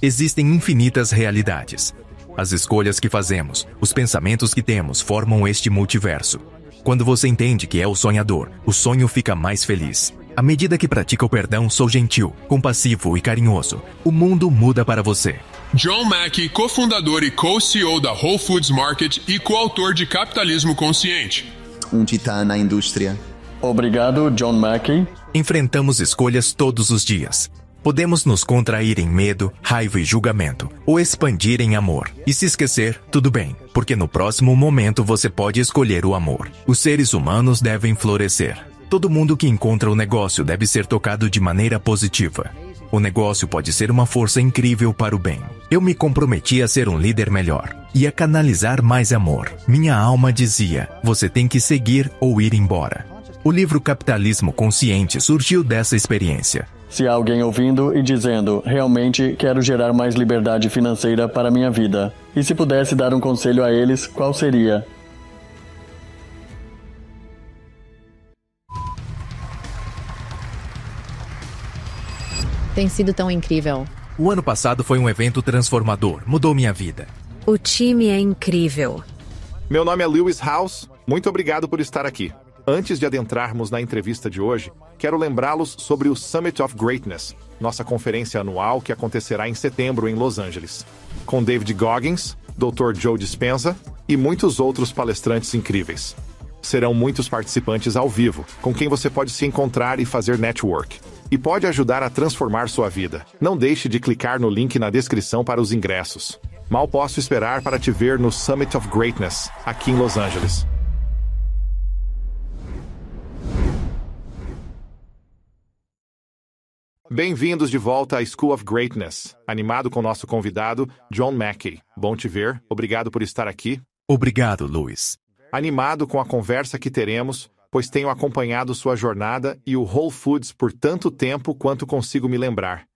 existem infinitas realidades. As escolhas que fazemos, os pensamentos que temos formam este multiverso. Quando você entende que é o sonhador, o sonho fica mais feliz. À medida que pratica o perdão, sou gentil, compassivo e carinhoso. O mundo muda para você. John Mackey, cofundador e co-CEO da Whole Foods Market e coautor de Capitalismo Consciente. Um titã na indústria. Obrigado, John Mackey. Enfrentamos escolhas todos os dias. Podemos nos contrair em medo, raiva e julgamento, ou expandir em amor. E se esquecer, tudo bem, porque no próximo momento você pode escolher o amor. Os seres humanos devem florescer. Todo mundo que encontra o negócio deve ser tocado de maneira positiva. O negócio pode ser uma força incrível para o bem. Eu me comprometi a ser um líder melhor e a canalizar mais amor. Minha alma dizia: você tem que seguir ou ir embora. O livro Capitalismo Consciente surgiu dessa experiência. Se há alguém ouvindo e dizendo, realmente quero gerar mais liberdade financeira para minha vida, e se pudesse dar um conselho a eles, qual seria? Tem sido tão incrível. O ano passado foi um evento transformador, mudou minha vida. O time é incrível. Meu nome é Lewis House, muito obrigado por estar aqui. Antes de adentrarmos na entrevista de hoje, quero lembrá-los sobre o Summit of Greatness, nossa conferência anual que acontecerá em setembro em Los Angeles, com David Goggins, Dr. Joe Dispenza e muitos outros palestrantes incríveis. Serão muitos participantes ao vivo, com quem você pode se encontrar e fazer network, e pode ajudar a transformar sua vida. Não deixe de clicar no link na descrição para os ingressos. Mal posso esperar para te ver no Summit of Greatness, aqui em Los Angeles. Bem-vindos de volta à School of Greatness, animado com nosso convidado, John Mackey. Bom te ver, obrigado por estar aqui. Obrigado, Luiz. Animado com a conversa que teremos, pois tenho acompanhado sua jornada e o Whole Foods por tanto tempo quanto consigo me lembrar.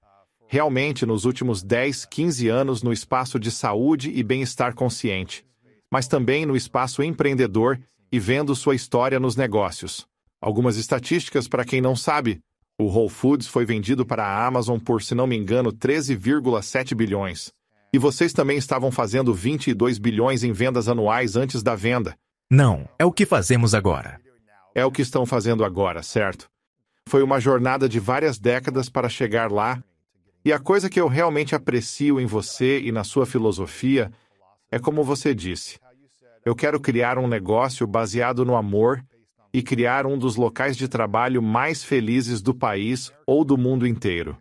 Realmente, nos últimos 10, 15 anos no espaço de saúde e bem-estar consciente, mas também no espaço empreendedor e vendo sua história nos negócios. Algumas estatísticas para quem não sabe: o Whole Foods foi vendido para a Amazon por, se não me engano, 13,7 bilhões. E vocês também estavam fazendo 22 bilhões em vendas anuais antes da venda. Não, é o que fazemos agora. É o que estão fazendo agora, certo? Foi uma jornada de várias décadas para chegar lá. E a coisa que eu realmente aprecio em você e na sua filosofia é como você disse: eu quero criar um negócio baseado no amor e criar um dos locais de trabalho mais felizes do país ou do mundo inteiro.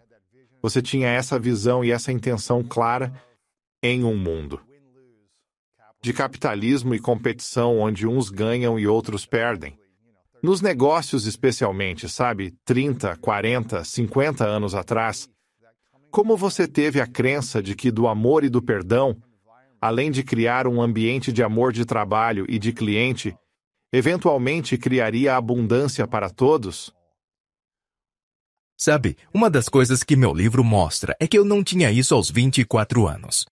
Você tinha essa visão e essa intenção clara em um mundo de capitalismo e competição onde uns ganham e outros perdem. Nos negócios, especialmente, sabe, 30, 40, 50 anos atrás, como você teve a crença de que do amor e do perdão, além de criar um ambiente de amor de trabalho e de cliente, eventualmente criaria abundância para todos? Sabe, uma das coisas que meu livro mostra é que eu não tinha isso aos 24 anos.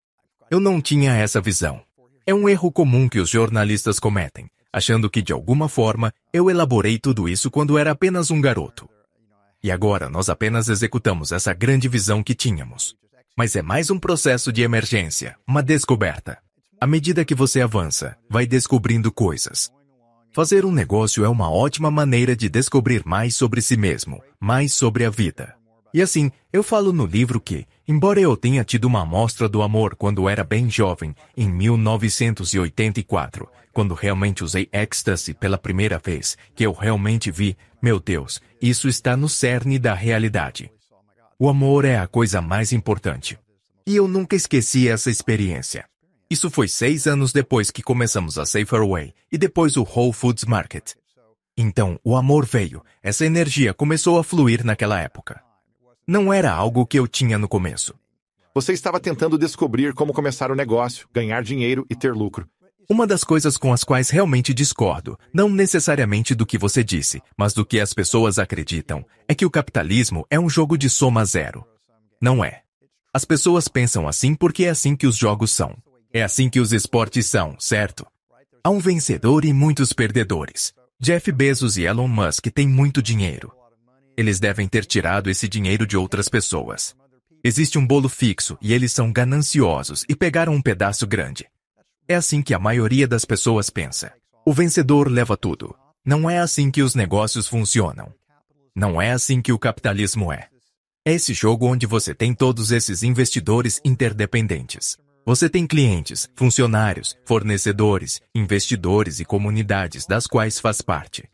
Eu não tinha essa visão. É um erro comum que os jornalistas cometem, achando que de alguma forma eu elaborei tudo isso quando era apenas um garoto. E agora nós apenas executamos essa grande visão que tínhamos. Mas é mais um processo de emergência, uma descoberta. À medida que você avança, vai descobrindo coisas, Fazer um negócio é uma ótima maneira de descobrir mais sobre si mesmo, mais sobre a vida. E assim, eu falo no livro que, embora eu tenha tido uma amostra do amor quando era bem jovem, em 1984, quando realmente usei ecstasy pela primeira vez, que eu realmente vi, meu Deus, isso está no cerne da realidade. O amor é a coisa mais importante. E eu nunca esqueci essa experiência. Isso foi seis anos depois que começamos a Way e depois o Whole Foods Market. Então, o amor veio, essa energia começou a fluir naquela época. Não era algo que eu tinha no começo. Você estava tentando descobrir como começar o negócio, ganhar dinheiro e ter lucro. Uma das coisas com as quais realmente discordo, não necessariamente do que você disse, mas do que as pessoas acreditam, é que o capitalismo é um jogo de soma zero. Não é. As pessoas pensam assim porque é assim que os jogos são. É assim que os esportes são, certo? Há um vencedor e muitos perdedores. Jeff Bezos e Elon Musk têm muito dinheiro. Eles devem ter tirado esse dinheiro de outras pessoas. Existe um bolo fixo e eles são gananciosos e pegaram um pedaço grande. É assim que a maioria das pessoas pensa. O vencedor leva tudo. Não é assim que os negócios funcionam. Não é assim que o capitalismo é. É esse jogo onde você tem todos esses investidores interdependentes. Você tem clientes, funcionários, fornecedores, investidores e comunidades das quais faz parte.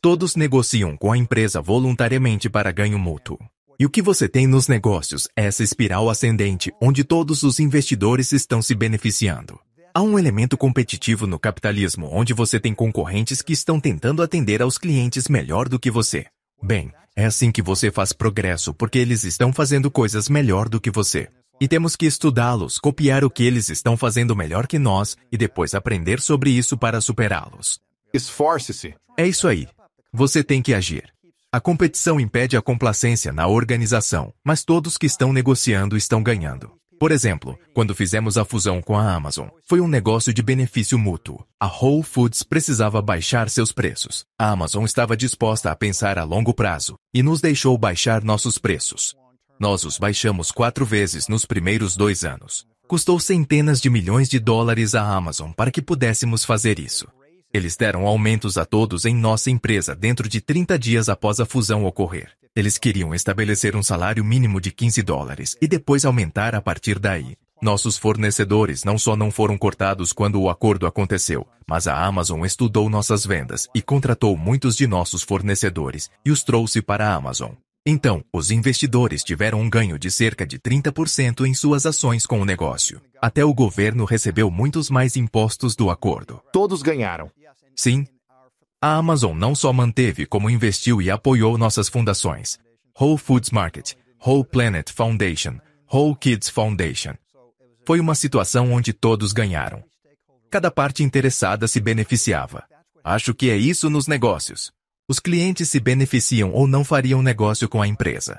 Todos negociam com a empresa voluntariamente para ganho mútuo. E o que você tem nos negócios é essa espiral ascendente onde todos os investidores estão se beneficiando. Há um elemento competitivo no capitalismo onde você tem concorrentes que estão tentando atender aos clientes melhor do que você. Bem, é assim que você faz progresso porque eles estão fazendo coisas melhor do que você. E temos que estudá-los, copiar o que eles estão fazendo melhor que nós e depois aprender sobre isso para superá-los. Esforce-se. É isso aí. Você tem que agir. A competição impede a complacência na organização, mas todos que estão negociando estão ganhando. Por exemplo, quando fizemos a fusão com a Amazon, foi um negócio de benefício mútuo. A Whole Foods precisava baixar seus preços. A Amazon estava disposta a pensar a longo prazo e nos deixou baixar nossos preços. Nós os baixamos quatro vezes nos primeiros dois anos. Custou centenas de milhões de dólares à Amazon para que pudéssemos fazer isso. Eles deram aumentos a todos em nossa empresa dentro de 30 dias após a fusão ocorrer. Eles queriam estabelecer um salário mínimo de 15 dólares e depois aumentar a partir daí. Nossos fornecedores não só não foram cortados quando o acordo aconteceu, mas a Amazon estudou nossas vendas e contratou muitos de nossos fornecedores e os trouxe para a Amazon. Então, os investidores tiveram um ganho de cerca de 30% em suas ações com o negócio. Até o governo recebeu muitos mais impostos do acordo. Todos ganharam. Sim. A Amazon não só manteve como investiu e apoiou nossas fundações. Whole Foods Market, Whole Planet Foundation, Whole Kids Foundation. Foi uma situação onde todos ganharam. Cada parte interessada se beneficiava. Acho que é isso nos negócios. Os clientes se beneficiam ou não fariam negócio com a empresa.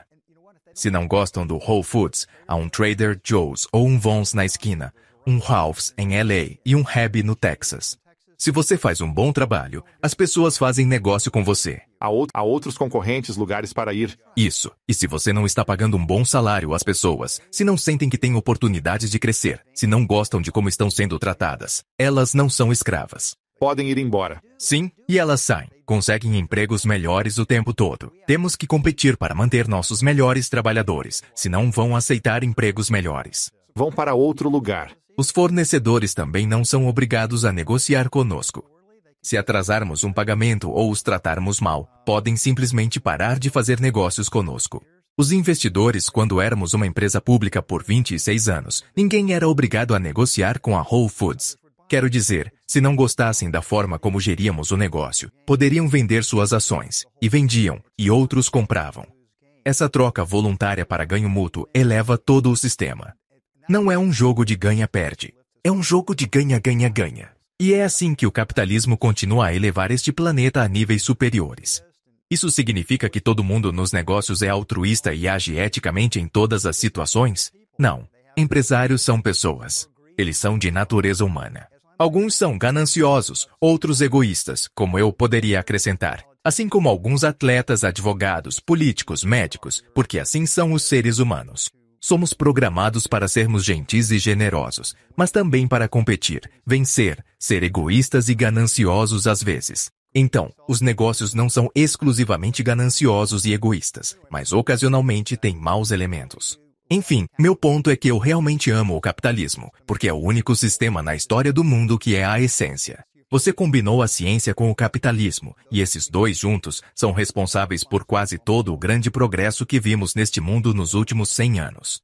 Se não gostam do Whole Foods, há um Trader Joe's ou um Vons na esquina, um Ralph's em LA e um Hebe no Texas. Se você faz um bom trabalho, as pessoas fazem negócio com você. Há, há outros concorrentes lugares para ir. Isso. E se você não está pagando um bom salário às pessoas, se não sentem que têm oportunidades de crescer, se não gostam de como estão sendo tratadas, elas não são escravas. Podem ir embora. Sim, e elas saem conseguem empregos melhores o tempo todo. Temos que competir para manter nossos melhores trabalhadores, senão vão aceitar empregos melhores. Vão para outro lugar. Os fornecedores também não são obrigados a negociar conosco. Se atrasarmos um pagamento ou os tratarmos mal, podem simplesmente parar de fazer negócios conosco. Os investidores, quando éramos uma empresa pública por 26 anos, ninguém era obrigado a negociar com a Whole Foods. Quero dizer, se não gostassem da forma como geríamos o negócio, poderiam vender suas ações, e vendiam, e outros compravam. Essa troca voluntária para ganho mútuo eleva todo o sistema. Não é um jogo de ganha-perde. É um jogo de ganha-ganha-ganha. E é assim que o capitalismo continua a elevar este planeta a níveis superiores. Isso significa que todo mundo nos negócios é altruísta e age eticamente em todas as situações? Não. Empresários são pessoas. Eles são de natureza humana. Alguns são gananciosos, outros egoístas, como eu poderia acrescentar. Assim como alguns atletas, advogados, políticos, médicos, porque assim são os seres humanos. Somos programados para sermos gentis e generosos, mas também para competir, vencer, ser egoístas e gananciosos às vezes. Então, os negócios não são exclusivamente gananciosos e egoístas, mas ocasionalmente têm maus elementos. Enfim, meu ponto é que eu realmente amo o capitalismo, porque é o único sistema na história do mundo que é a essência. Você combinou a ciência com o capitalismo, e esses dois juntos são responsáveis por quase todo o grande progresso que vimos neste mundo nos últimos 100 anos.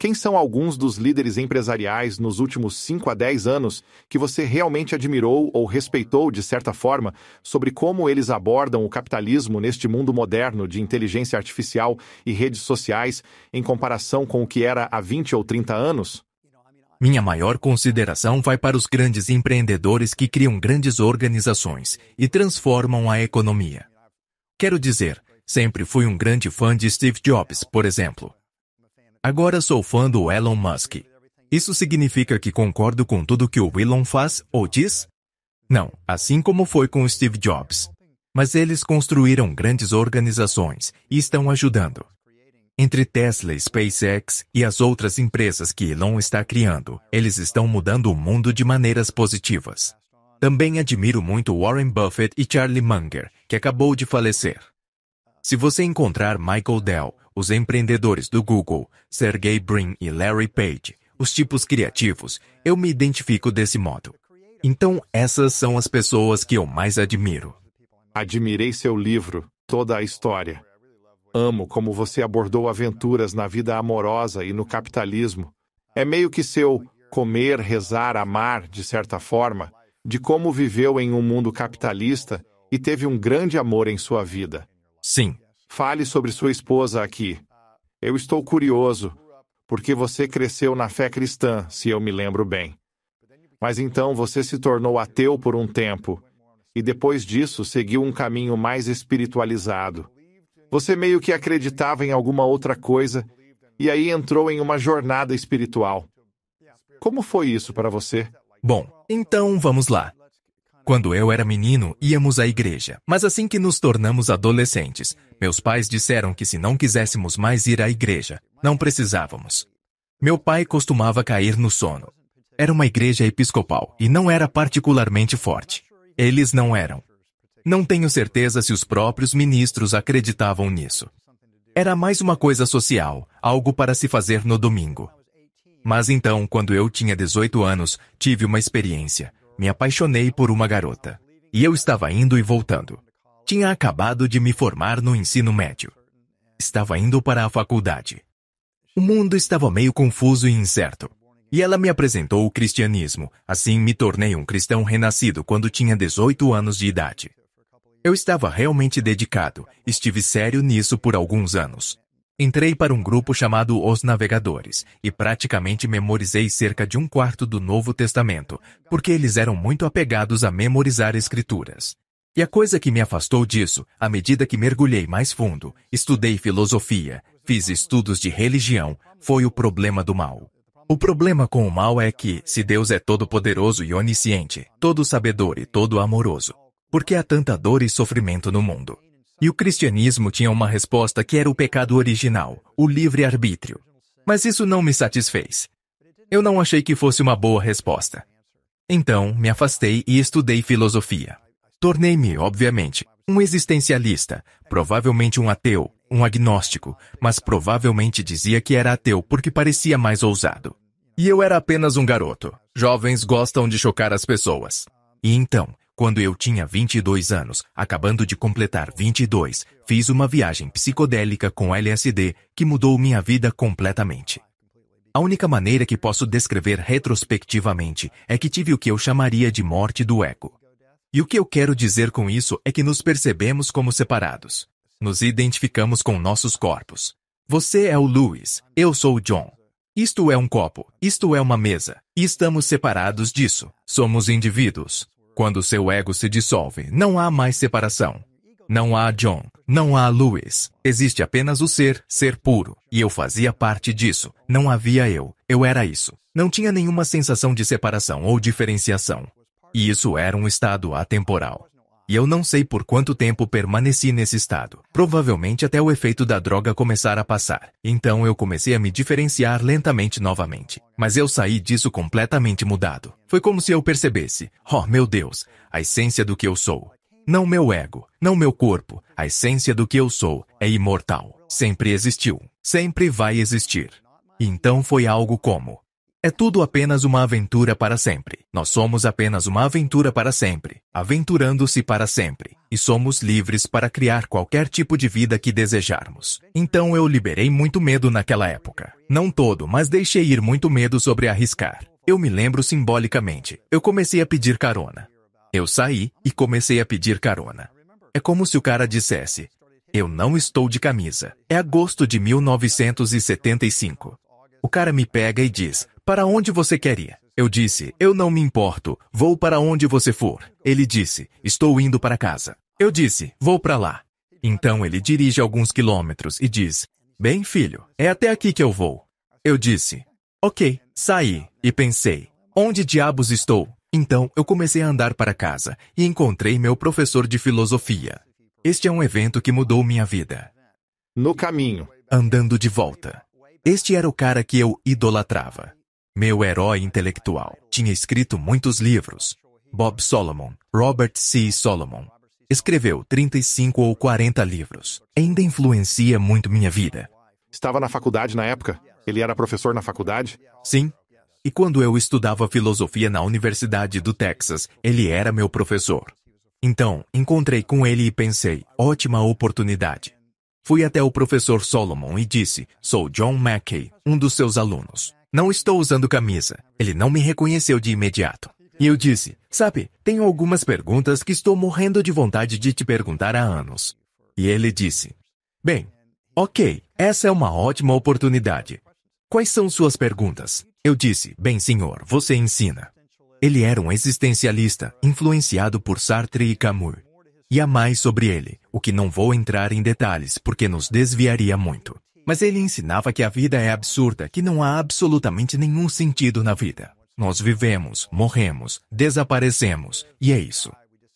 Quem são alguns dos líderes empresariais nos últimos 5 a 10 anos que você realmente admirou ou respeitou de certa forma sobre como eles abordam o capitalismo neste mundo moderno de inteligência artificial e redes sociais em comparação com o que era há 20 ou 30 anos? Minha maior consideração vai para os grandes empreendedores que criam grandes organizações e transformam a economia. Quero dizer, sempre fui um grande fã de Steve Jobs, por exemplo. Agora sou fã do Elon Musk. Isso significa que concordo com tudo que o Elon faz ou diz? Não, assim como foi com Steve Jobs. Mas eles construíram grandes organizações e estão ajudando. Entre Tesla, SpaceX e as outras empresas que Elon está criando, eles estão mudando o mundo de maneiras positivas. Também admiro muito Warren Buffett e Charlie Munger, que acabou de falecer. Se você encontrar Michael Dell, os empreendedores do Google, Sergey Brin e Larry Page, os tipos criativos, eu me identifico desse modo. Então, essas são as pessoas que eu mais admiro. Admirei seu livro, Toda a História. Amo como você abordou aventuras na vida amorosa e no capitalismo. É meio que seu comer, rezar, amar, de certa forma, de como viveu em um mundo capitalista e teve um grande amor em sua vida. Sim, Fale sobre sua esposa aqui. Eu estou curioso, porque você cresceu na fé cristã, se eu me lembro bem. Mas então você se tornou ateu por um tempo, e depois disso seguiu um caminho mais espiritualizado. Você meio que acreditava em alguma outra coisa, e aí entrou em uma jornada espiritual. Como foi isso para você? Bom, então vamos lá. Quando eu era menino, íamos à igreja, mas assim que nos tornamos adolescentes, meus pais disseram que se não quiséssemos mais ir à igreja, não precisávamos. Meu pai costumava cair no sono. Era uma igreja episcopal e não era particularmente forte. Eles não eram. Não tenho certeza se os próprios ministros acreditavam nisso. Era mais uma coisa social, algo para se fazer no domingo. Mas então, quando eu tinha 18 anos, tive uma experiência me apaixonei por uma garota. E eu estava indo e voltando. Tinha acabado de me formar no ensino médio. Estava indo para a faculdade. O mundo estava meio confuso e incerto. E ela me apresentou o cristianismo, assim me tornei um cristão renascido quando tinha 18 anos de idade. Eu estava realmente dedicado, estive sério nisso por alguns anos, Entrei para um grupo chamado Os Navegadores e praticamente memorizei cerca de um quarto do Novo Testamento, porque eles eram muito apegados a memorizar escrituras. E a coisa que me afastou disso, à medida que mergulhei mais fundo, estudei filosofia, fiz estudos de religião, foi o problema do mal. O problema com o mal é que, se Deus é todo-poderoso e onisciente, todo sabedor e todo amoroso, por que há tanta dor e sofrimento no mundo? E o cristianismo tinha uma resposta que era o pecado original, o livre-arbítrio. Mas isso não me satisfez. Eu não achei que fosse uma boa resposta. Então, me afastei e estudei filosofia. Tornei-me, obviamente, um existencialista, provavelmente um ateu, um agnóstico, mas provavelmente dizia que era ateu porque parecia mais ousado. E eu era apenas um garoto. Jovens gostam de chocar as pessoas. E então, quando eu tinha 22 anos, acabando de completar 22, fiz uma viagem psicodélica com LSD que mudou minha vida completamente. A única maneira que posso descrever retrospectivamente é que tive o que eu chamaria de morte do ego. E o que eu quero dizer com isso é que nos percebemos como separados. Nos identificamos com nossos corpos. Você é o Lewis, eu sou o John. Isto é um copo, isto é uma mesa, e estamos separados disso. Somos indivíduos. Quando seu ego se dissolve, não há mais separação. Não há John, não há Lewis. Existe apenas o ser, ser puro. E eu fazia parte disso. Não havia eu, eu era isso. Não tinha nenhuma sensação de separação ou diferenciação. E isso era um estado atemporal e eu não sei por quanto tempo permaneci nesse estado. Provavelmente até o efeito da droga começar a passar. Então eu comecei a me diferenciar lentamente novamente. Mas eu saí disso completamente mudado. Foi como se eu percebesse, oh meu Deus, a essência do que eu sou. Não meu ego, não meu corpo, a essência do que eu sou é imortal. Sempre existiu, sempre vai existir. Então foi algo como, é tudo apenas uma aventura para sempre. Nós somos apenas uma aventura para sempre, aventurando-se para sempre, e somos livres para criar qualquer tipo de vida que desejarmos. Então eu liberei muito medo naquela época. Não todo, mas deixei ir muito medo sobre arriscar. Eu me lembro simbolicamente. Eu comecei a pedir carona. Eu saí e comecei a pedir carona. É como se o cara dissesse: Eu não estou de camisa. É agosto de 1975. O cara me pega e diz: para onde você quer ir? Eu disse, eu não me importo, vou para onde você for. Ele disse, estou indo para casa. Eu disse, vou para lá. Então ele dirige alguns quilômetros e diz, bem filho, é até aqui que eu vou. Eu disse, ok, saí e pensei, onde diabos estou? Então eu comecei a andar para casa e encontrei meu professor de filosofia. Este é um evento que mudou minha vida. No caminho. Andando de volta. Este era o cara que eu idolatrava meu herói intelectual. Tinha escrito muitos livros. Bob Solomon, Robert C. Solomon. Escreveu 35 ou 40 livros. Ainda influencia muito minha vida. Estava na faculdade na época? Ele era professor na faculdade? Sim. E quando eu estudava filosofia na Universidade do Texas, ele era meu professor. Então, encontrei com ele e pensei, ótima oportunidade. Fui até o professor Solomon e disse, sou John Mackey, um dos seus alunos. Não estou usando camisa. Ele não me reconheceu de imediato. E eu disse, sabe, tenho algumas perguntas que estou morrendo de vontade de te perguntar há anos. E ele disse, bem, ok, essa é uma ótima oportunidade. Quais são suas perguntas? Eu disse, bem senhor, você ensina. Ele era um existencialista, influenciado por Sartre e Camus. E há mais sobre ele, o que não vou entrar em detalhes porque nos desviaria muito. Mas ele ensinava que a vida é absurda, que não há absolutamente nenhum sentido na vida. Nós vivemos, morremos, desaparecemos, e é isso.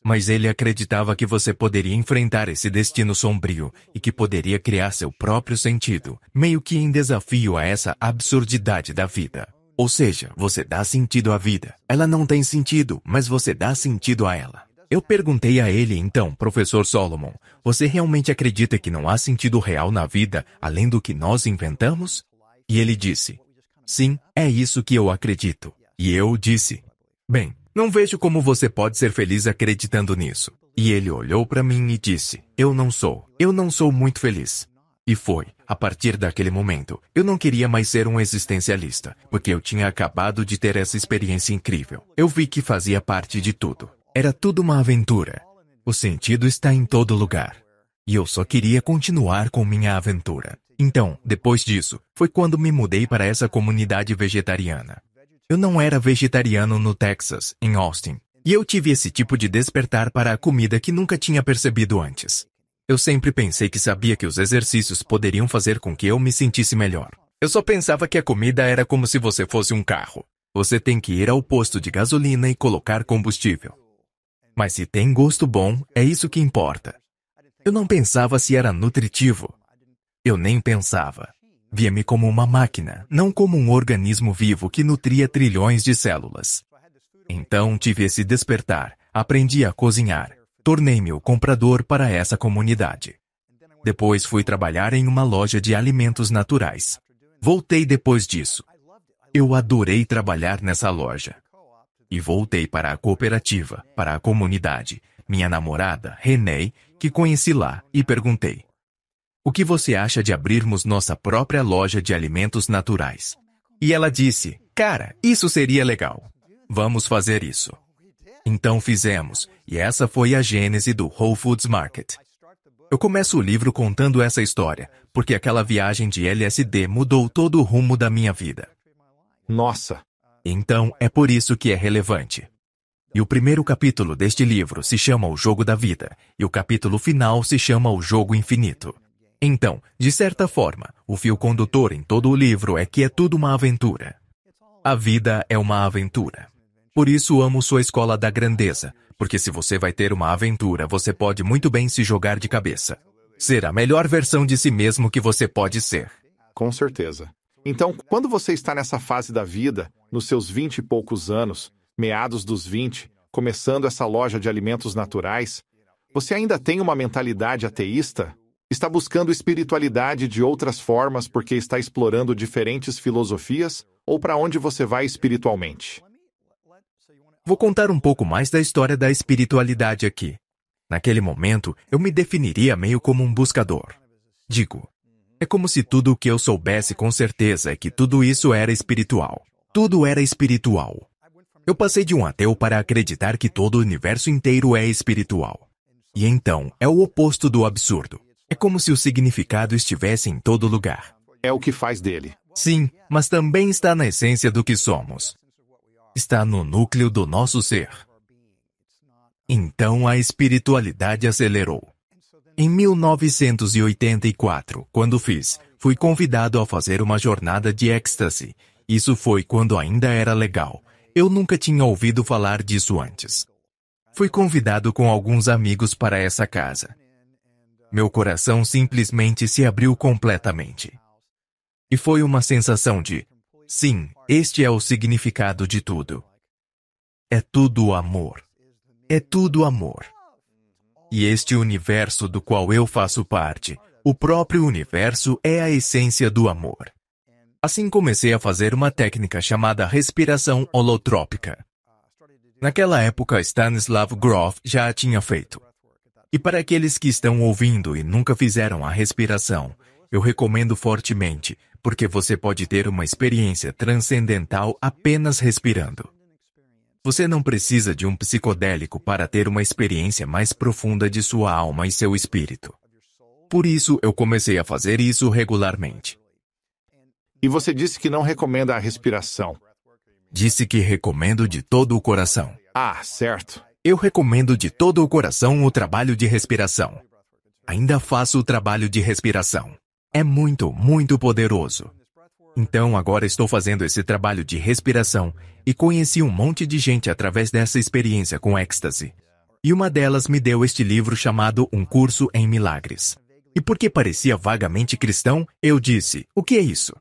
Mas ele acreditava que você poderia enfrentar esse destino sombrio e que poderia criar seu próprio sentido, meio que em desafio a essa absurdidade da vida. Ou seja, você dá sentido à vida. Ela não tem sentido, mas você dá sentido a ela. Eu perguntei a ele então, professor Solomon, você realmente acredita que não há sentido real na vida além do que nós inventamos? E ele disse, sim, é isso que eu acredito. E eu disse, bem, não vejo como você pode ser feliz acreditando nisso. E ele olhou para mim e disse, eu não sou, eu não sou muito feliz. E foi, a partir daquele momento, eu não queria mais ser um existencialista, porque eu tinha acabado de ter essa experiência incrível. Eu vi que fazia parte de tudo. Era tudo uma aventura. O sentido está em todo lugar. E eu só queria continuar com minha aventura. Então, depois disso, foi quando me mudei para essa comunidade vegetariana. Eu não era vegetariano no Texas, em Austin, e eu tive esse tipo de despertar para a comida que nunca tinha percebido antes. Eu sempre pensei que sabia que os exercícios poderiam fazer com que eu me sentisse melhor. Eu só pensava que a comida era como se você fosse um carro. Você tem que ir ao posto de gasolina e colocar combustível. Mas se tem gosto bom, é isso que importa. Eu não pensava se era nutritivo. Eu nem pensava. Via-me como uma máquina, não como um organismo vivo que nutria trilhões de células. Então tive esse despertar, aprendi a cozinhar, tornei-me o comprador para essa comunidade. Depois fui trabalhar em uma loja de alimentos naturais. Voltei depois disso. Eu adorei trabalhar nessa loja e voltei para a cooperativa, para a comunidade, minha namorada, René, que conheci lá, e perguntei: O que você acha de abrirmos nossa própria loja de alimentos naturais? E ela disse: Cara, isso seria legal. Vamos fazer isso. Então fizemos, e essa foi a gênese do Whole Foods Market. Eu começo o livro contando essa história, porque aquela viagem de LSD mudou todo o rumo da minha vida. Nossa, então é por isso que é relevante. E o primeiro capítulo deste livro se chama O Jogo da Vida, e o capítulo final se chama O Jogo Infinito. Então, de certa forma, o fio condutor em todo o livro é que é tudo uma aventura. A vida é uma aventura. Por isso amo sua escola da grandeza, porque se você vai ter uma aventura, você pode muito bem se jogar de cabeça. Ser a melhor versão de si mesmo que você pode ser. Com certeza. Então, quando você está nessa fase da vida, nos seus vinte e poucos anos, meados dos vinte, começando essa loja de alimentos naturais, você ainda tem uma mentalidade ateísta? Está buscando espiritualidade de outras formas porque está explorando diferentes filosofias? Ou para onde você vai espiritualmente? Vou contar um pouco mais da história da espiritualidade aqui. Naquele momento, eu me definiria meio como um buscador. Digo, é como se tudo o que eu soubesse com certeza é que tudo isso era espiritual. Tudo era espiritual. Eu passei de um ateu para acreditar que todo o universo inteiro é espiritual. E então, é o oposto do absurdo. É como se o significado estivesse em todo lugar. É o que faz dele. Sim, mas também está na essência do que somos. Está no núcleo do nosso ser. Então a espiritualidade acelerou. Em 1984, quando fiz, fui convidado a fazer uma jornada de êxtase. Isso foi quando ainda era legal. Eu nunca tinha ouvido falar disso antes. Fui convidado com alguns amigos para essa casa. Meu coração simplesmente se abriu completamente. E foi uma sensação de: sim, este é o significado de tudo. É tudo amor. É tudo amor. E este universo do qual eu faço parte, o próprio universo é a essência do amor. Assim comecei a fazer uma técnica chamada respiração holotrópica. Naquela época, Stanislav Grof já a tinha feito. E para aqueles que estão ouvindo e nunca fizeram a respiração, eu recomendo fortemente, porque você pode ter uma experiência transcendental apenas respirando. Você não precisa de um psicodélico para ter uma experiência mais profunda de sua alma e seu espírito. Por isso eu comecei a fazer isso regularmente. E você disse que não recomenda a respiração. Disse que recomendo de todo o coração. Ah, certo. Eu recomendo de todo o coração o trabalho de respiração. Ainda faço o trabalho de respiração. É muito, muito poderoso. Então agora estou fazendo esse trabalho de respiração e conheci um monte de gente através dessa experiência com êxtase. E uma delas me deu este livro chamado Um Curso em Milagres. E porque parecia vagamente cristão, eu disse: O que é isso?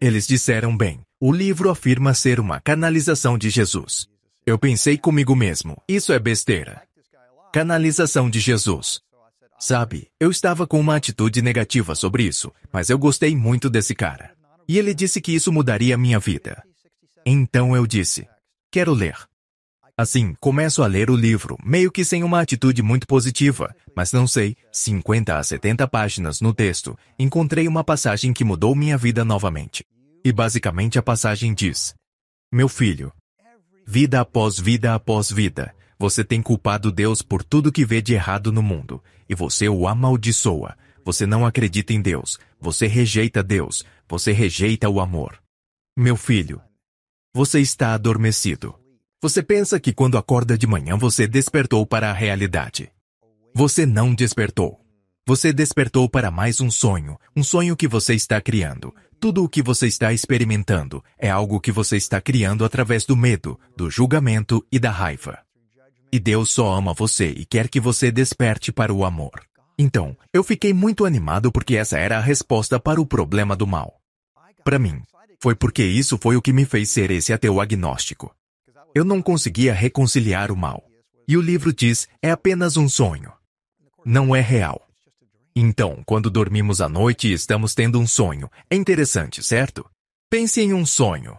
Eles disseram bem: O livro afirma ser uma canalização de Jesus. Eu pensei comigo mesmo: Isso é besteira. Canalização de Jesus. Sabe, eu estava com uma atitude negativa sobre isso, mas eu gostei muito desse cara. E ele disse que isso mudaria minha vida. Então eu disse: Quero ler. Assim, começo a ler o livro, meio que sem uma atitude muito positiva, mas não sei, 50 a 70 páginas no texto, encontrei uma passagem que mudou minha vida novamente. E basicamente a passagem diz: Meu filho, vida após vida após vida, você tem culpado Deus por tudo que vê de errado no mundo, e você o amaldiçoa. Você não acredita em Deus, você rejeita Deus, você rejeita o amor. Meu filho, você está adormecido. Você pensa que quando acorda de manhã você despertou para a realidade. Você não despertou. Você despertou para mais um sonho, um sonho que você está criando. Tudo o que você está experimentando é algo que você está criando através do medo, do julgamento e da raiva. E Deus só ama você e quer que você desperte para o amor. Então, eu fiquei muito animado porque essa era a resposta para o problema do mal. Para mim, foi porque isso foi o que me fez ser esse ateu agnóstico. Eu não conseguia reconciliar o mal. E o livro diz: é apenas um sonho. Não é real. Então, quando dormimos à noite e estamos tendo um sonho, é interessante, certo? Pense em um sonho.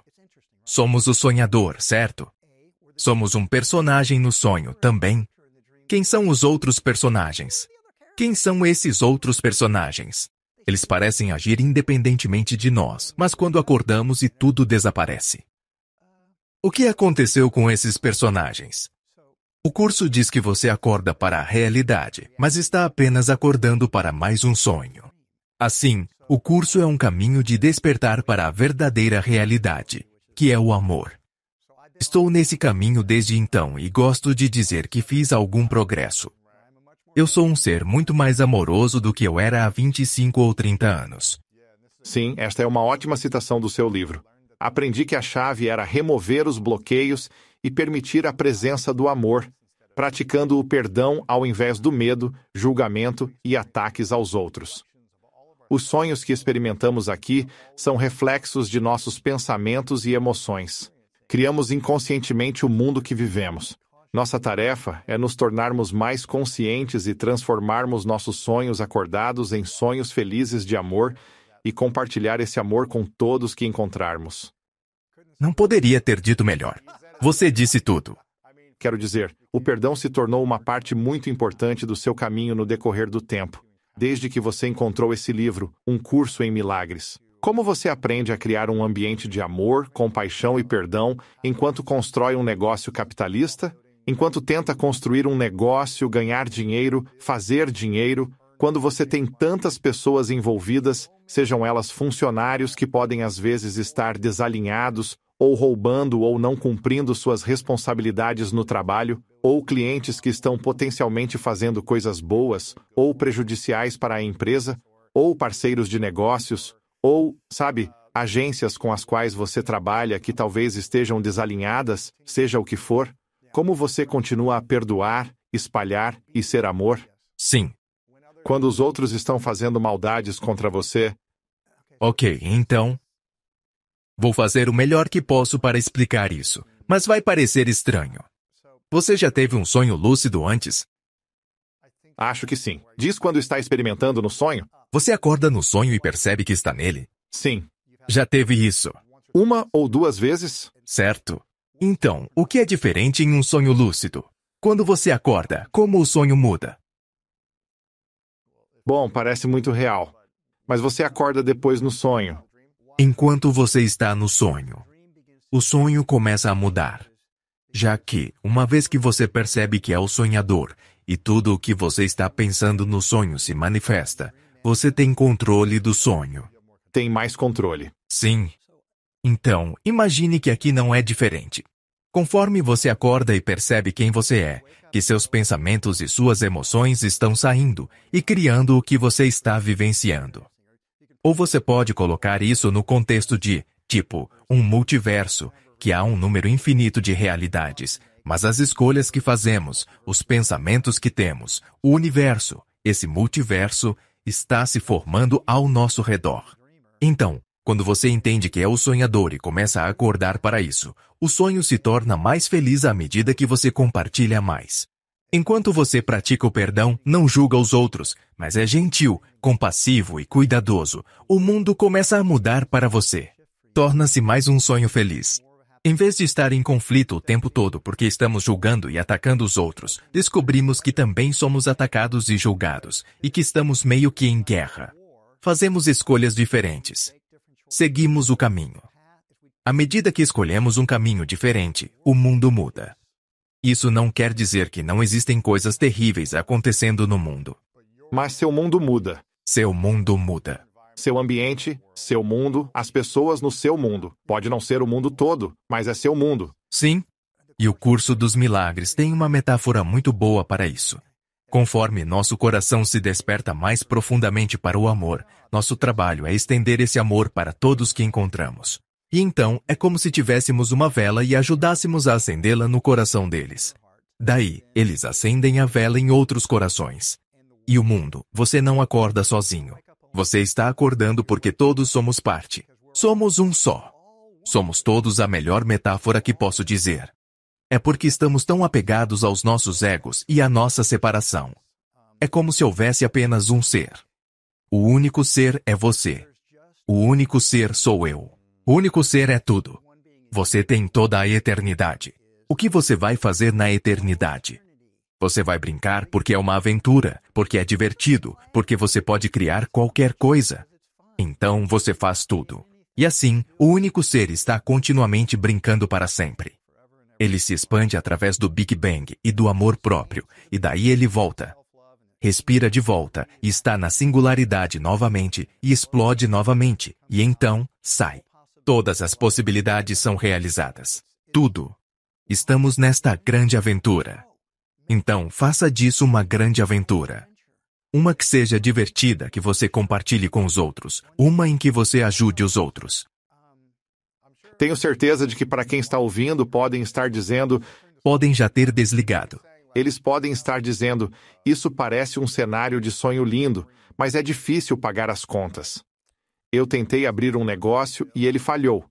Somos o sonhador, certo? Somos um personagem no sonho também. Quem são os outros personagens? Quem são esses outros personagens? Eles parecem agir independentemente de nós, mas quando acordamos e tudo desaparece. O que aconteceu com esses personagens? O curso diz que você acorda para a realidade, mas está apenas acordando para mais um sonho. Assim, o curso é um caminho de despertar para a verdadeira realidade, que é o amor. Estou nesse caminho desde então e gosto de dizer que fiz algum progresso, eu sou um ser muito mais amoroso do que eu era há 25 ou 30 anos. Sim, esta é uma ótima citação do seu livro. Aprendi que a chave era remover os bloqueios e permitir a presença do amor, praticando o perdão ao invés do medo, julgamento e ataques aos outros. Os sonhos que experimentamos aqui são reflexos de nossos pensamentos e emoções. Criamos inconscientemente o mundo que vivemos. Nossa tarefa é nos tornarmos mais conscientes e transformarmos nossos sonhos acordados em sonhos felizes de amor e compartilhar esse amor com todos que encontrarmos. Não poderia ter dito melhor. Você disse tudo. Quero dizer, o perdão se tornou uma parte muito importante do seu caminho no decorrer do tempo, desde que você encontrou esse livro, Um Curso em Milagres. Como você aprende a criar um ambiente de amor, compaixão e perdão enquanto constrói um negócio capitalista? enquanto tenta construir um negócio, ganhar dinheiro, fazer dinheiro, quando você tem tantas pessoas envolvidas, sejam elas funcionários que podem às vezes estar desalinhados ou roubando ou não cumprindo suas responsabilidades no trabalho, ou clientes que estão potencialmente fazendo coisas boas ou prejudiciais para a empresa, ou parceiros de negócios, ou, sabe, agências com as quais você trabalha que talvez estejam desalinhadas, seja o que for, como você continua a perdoar, espalhar e ser amor? Sim. Quando os outros estão fazendo maldades contra você? Ok, então. Vou fazer o melhor que posso para explicar isso, mas vai parecer estranho. Você já teve um sonho lúcido antes? Acho que sim. Diz quando está experimentando no sonho? Você acorda no sonho e percebe que está nele? Sim. Já teve isso? Uma ou duas vezes? Certo. Então, o que é diferente em um sonho lúcido? Quando você acorda, como o sonho muda? Bom, parece muito real. Mas você acorda depois no sonho. Enquanto você está no sonho, o sonho começa a mudar. Já que, uma vez que você percebe que é o sonhador e tudo o que você está pensando no sonho se manifesta, você tem controle do sonho. Tem mais controle. Sim, então, imagine que aqui não é diferente. Conforme você acorda e percebe quem você é, que seus pensamentos e suas emoções estão saindo e criando o que você está vivenciando. Ou você pode colocar isso no contexto de, tipo, um multiverso, que há um número infinito de realidades, mas as escolhas que fazemos, os pensamentos que temos, o universo, esse multiverso, está se formando ao nosso redor. Então, quando você entende que é o sonhador e começa a acordar para isso, o sonho se torna mais feliz à medida que você compartilha mais. Enquanto você pratica o perdão, não julga os outros, mas é gentil, compassivo e cuidadoso, o mundo começa a mudar para você. Torna-se mais um sonho feliz. Em vez de estar em conflito o tempo todo porque estamos julgando e atacando os outros, descobrimos que também somos atacados e julgados, e que estamos meio que em guerra. Fazemos escolhas diferentes, seguimos o caminho. À medida que escolhemos um caminho diferente, o mundo muda. Isso não quer dizer que não existem coisas terríveis acontecendo no mundo. Mas seu mundo muda. Seu mundo muda. Seu ambiente, seu mundo, as pessoas no seu mundo. Pode não ser o mundo todo, mas é seu mundo. Sim. E o curso dos milagres tem uma metáfora muito boa para isso. Conforme nosso coração se desperta mais profundamente para o amor, nosso trabalho é estender esse amor para todos que encontramos. E então é como se tivéssemos uma vela e ajudássemos a acendê-la no coração deles. Daí, eles acendem a vela em outros corações. E o mundo, você não acorda sozinho. Você está acordando porque todos somos parte. Somos um só. Somos todos a melhor metáfora que posso dizer é porque estamos tão apegados aos nossos egos e à nossa separação. É como se houvesse apenas um ser. O único ser é você. O único ser sou eu. O único ser é tudo. Você tem toda a eternidade. O que você vai fazer na eternidade? Você vai brincar porque é uma aventura, porque é divertido, porque você pode criar qualquer coisa. Então você faz tudo. E assim, o único ser está continuamente brincando para sempre. Ele se expande através do Big Bang e do amor próprio, e daí ele volta. Respira de volta e está na singularidade novamente e explode novamente, e então sai. Todas as possibilidades são realizadas. Tudo. Estamos nesta grande aventura. Então, faça disso uma grande aventura. Uma que seja divertida, que você compartilhe com os outros. Uma em que você ajude os outros. Tenho certeza de que para quem está ouvindo podem estar dizendo. Podem já ter desligado. Eles podem estar dizendo: Isso parece um cenário de sonho lindo, mas é difícil pagar as contas. Eu tentei abrir um negócio e ele falhou.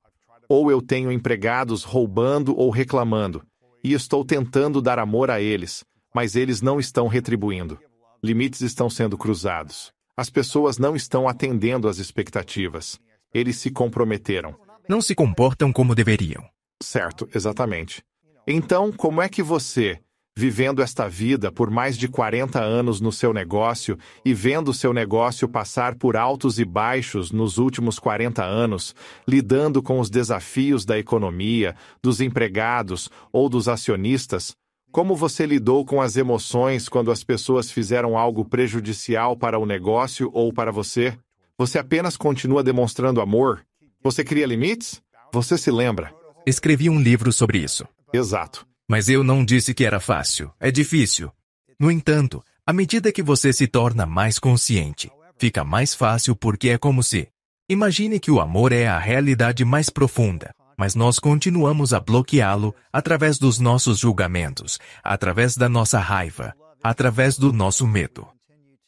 Ou eu tenho empregados roubando ou reclamando, e estou tentando dar amor a eles, mas eles não estão retribuindo. Limites estão sendo cruzados. As pessoas não estão atendendo às expectativas. Eles se comprometeram não se comportam como deveriam. Certo, exatamente. Então, como é que você, vivendo esta vida por mais de 40 anos no seu negócio e vendo seu negócio passar por altos e baixos nos últimos 40 anos, lidando com os desafios da economia, dos empregados ou dos acionistas, como você lidou com as emoções quando as pessoas fizeram algo prejudicial para o negócio ou para você? Você apenas continua demonstrando amor, você cria limites? Você se lembra? Escrevi um livro sobre isso. Exato. Mas eu não disse que era fácil. É difícil. No entanto, à medida que você se torna mais consciente, fica mais fácil porque é como se. Imagine que o amor é a realidade mais profunda, mas nós continuamos a bloqueá-lo através dos nossos julgamentos, através da nossa raiva, através do nosso medo.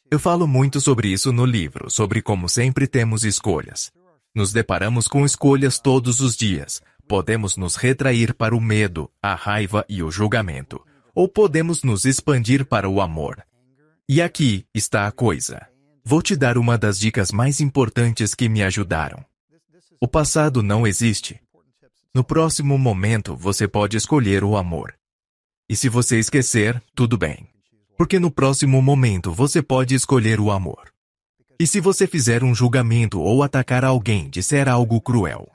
Eu falo muito sobre isso no livro, sobre como sempre temos escolhas. Nos deparamos com escolhas todos os dias. Podemos nos retrair para o medo, a raiva e o julgamento, ou podemos nos expandir para o amor. E aqui está a coisa. Vou te dar uma das dicas mais importantes que me ajudaram. O passado não existe. No próximo momento, você pode escolher o amor. E se você esquecer, tudo bem. Porque no próximo momento você pode escolher o amor. E se você fizer um julgamento ou atacar alguém, disser algo cruel.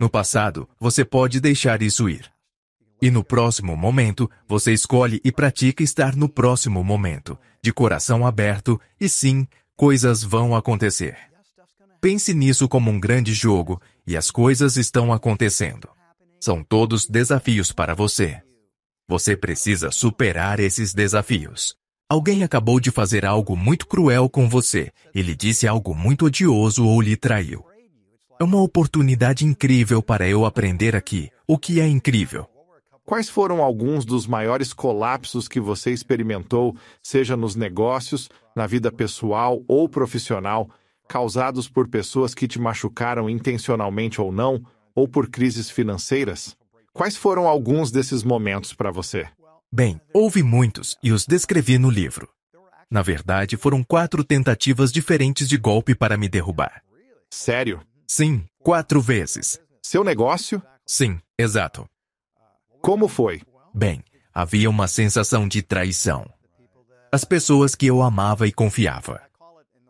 No passado, você pode deixar isso ir. E no próximo momento, você escolhe e pratica estar no próximo momento, de coração aberto, e sim, coisas vão acontecer. Pense nisso como um grande jogo, e as coisas estão acontecendo. São todos desafios para você. Você precisa superar esses desafios. Alguém acabou de fazer algo muito cruel com você. Ele disse algo muito odioso ou lhe traiu. É uma oportunidade incrível para eu aprender aqui o que é incrível. Quais foram alguns dos maiores colapsos que você experimentou, seja nos negócios, na vida pessoal ou profissional, causados por pessoas que te machucaram intencionalmente ou não, ou por crises financeiras? Quais foram alguns desses momentos para você? Bem, houve muitos e os descrevi no livro. Na verdade, foram quatro tentativas diferentes de golpe para me derrubar. Sério? Sim, quatro vezes. Seu negócio? Sim, exato. Como foi? Bem, havia uma sensação de traição. As pessoas que eu amava e confiava.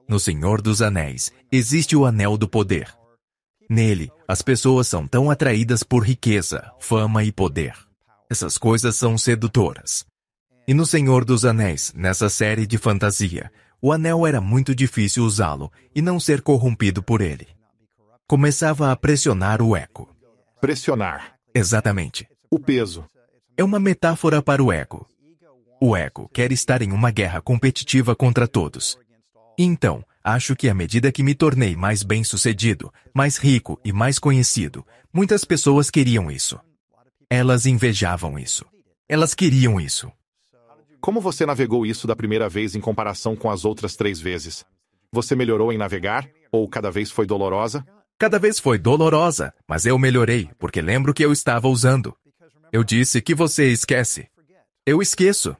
No Senhor dos Anéis existe o Anel do Poder. Nele, as pessoas são tão atraídas por riqueza, fama e poder essas coisas são sedutoras. E no Senhor dos Anéis, nessa série de fantasia, o anel era muito difícil usá-lo e não ser corrompido por ele. Começava a pressionar o eco. Pressionar. Exatamente. O peso. É uma metáfora para o eco. O eco quer estar em uma guerra competitiva contra todos. então, acho que à medida que me tornei mais bem-sucedido, mais rico e mais conhecido, muitas pessoas queriam isso. Elas invejavam isso. Elas queriam isso. Como você navegou isso da primeira vez em comparação com as outras três vezes? Você melhorou em navegar? Ou cada vez foi dolorosa? Cada vez foi dolorosa, mas eu melhorei, porque lembro que eu estava usando. Eu disse que você esquece. Eu esqueço.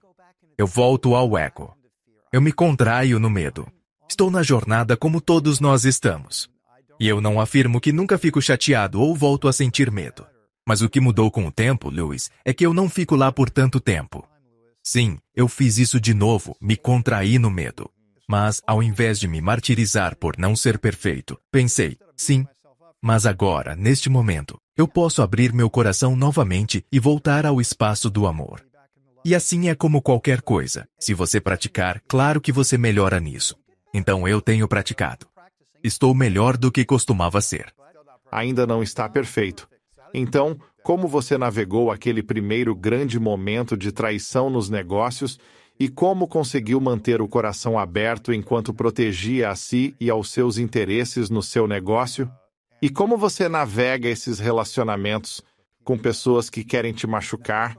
Eu volto ao eco. Eu me contraio no medo. Estou na jornada como todos nós estamos. E eu não afirmo que nunca fico chateado ou volto a sentir medo. Mas o que mudou com o tempo, Lewis, é que eu não fico lá por tanto tempo. Sim, eu fiz isso de novo, me contraí no medo. Mas, ao invés de me martirizar por não ser perfeito, pensei, sim. Mas agora, neste momento, eu posso abrir meu coração novamente e voltar ao espaço do amor. E assim é como qualquer coisa. Se você praticar, claro que você melhora nisso. Então eu tenho praticado. Estou melhor do que costumava ser. Ainda não está perfeito, então, como você navegou aquele primeiro grande momento de traição nos negócios e como conseguiu manter o coração aberto enquanto protegia a si e aos seus interesses no seu negócio? E como você navega esses relacionamentos com pessoas que querem te machucar?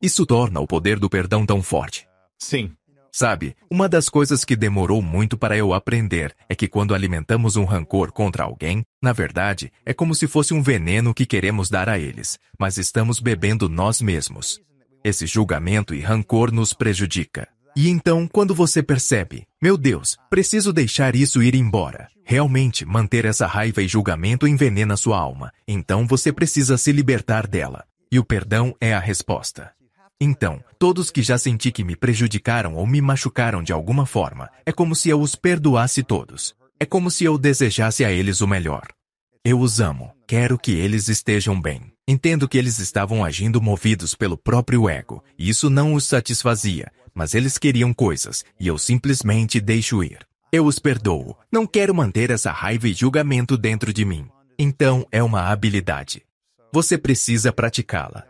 Isso torna o poder do perdão tão forte. Sim, Sabe, uma das coisas que demorou muito para eu aprender é que quando alimentamos um rancor contra alguém, na verdade, é como se fosse um veneno que queremos dar a eles, mas estamos bebendo nós mesmos. Esse julgamento e rancor nos prejudica. E então, quando você percebe, meu Deus, preciso deixar isso ir embora. Realmente, manter essa raiva e julgamento envenena sua alma, então você precisa se libertar dela. E o perdão é a resposta. Então, todos que já senti que me prejudicaram ou me machucaram de alguma forma, é como se eu os perdoasse todos. É como se eu desejasse a eles o melhor. Eu os amo, quero que eles estejam bem. Entendo que eles estavam agindo movidos pelo próprio ego, e isso não os satisfazia, mas eles queriam coisas, e eu simplesmente deixo ir. Eu os perdoo. Não quero manter essa raiva e julgamento dentro de mim. Então é uma habilidade. Você precisa praticá-la.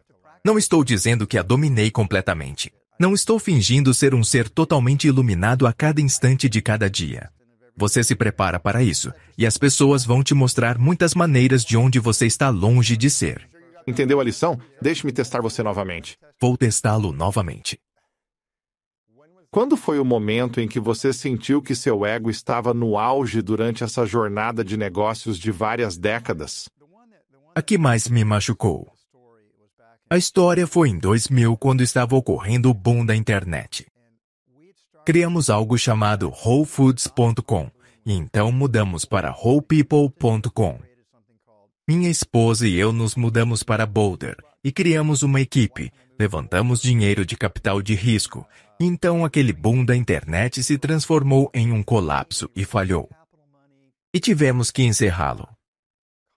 Não estou dizendo que a dominei completamente. Não estou fingindo ser um ser totalmente iluminado a cada instante de cada dia. Você se prepara para isso, e as pessoas vão te mostrar muitas maneiras de onde você está longe de ser. Entendeu a lição? Deixe-me testar você novamente. Vou testá-lo novamente. Quando foi o momento em que você sentiu que seu ego estava no auge durante essa jornada de negócios de várias décadas? A que mais me machucou a história foi em 2000 quando estava ocorrendo o boom da internet. Criamos algo chamado WholeFoods.com e então mudamos para WholePeople.com. Minha esposa e eu nos mudamos para Boulder e criamos uma equipe, levantamos dinheiro de capital de risco. Então aquele boom da internet se transformou em um colapso e falhou. E tivemos que encerrá-lo.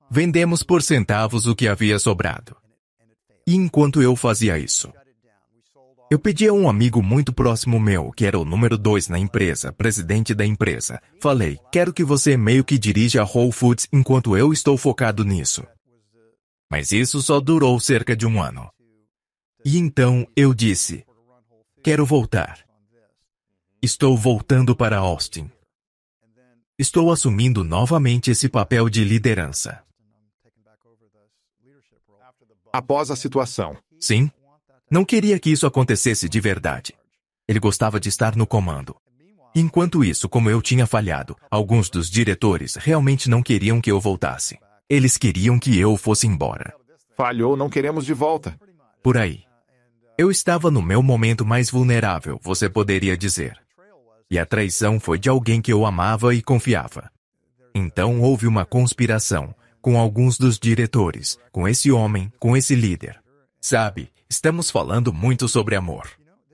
Vendemos por centavos o que havia sobrado. E enquanto eu fazia isso, eu pedi a um amigo muito próximo meu, que era o número dois na empresa, presidente da empresa. Falei, quero que você meio que dirija a Whole Foods enquanto eu estou focado nisso. Mas isso só durou cerca de um ano. E então eu disse, quero voltar. Estou voltando para Austin. Estou assumindo novamente esse papel de liderança após a situação. Sim. Não queria que isso acontecesse de verdade. Ele gostava de estar no comando. Enquanto isso, como eu tinha falhado, alguns dos diretores realmente não queriam que eu voltasse. Eles queriam que eu fosse embora. Falhou, não queremos de volta. Por aí. Eu estava no meu momento mais vulnerável, você poderia dizer. E a traição foi de alguém que eu amava e confiava. Então houve uma conspiração, com alguns dos diretores, com esse homem, com esse líder. Sabe, estamos falando muito sobre amor.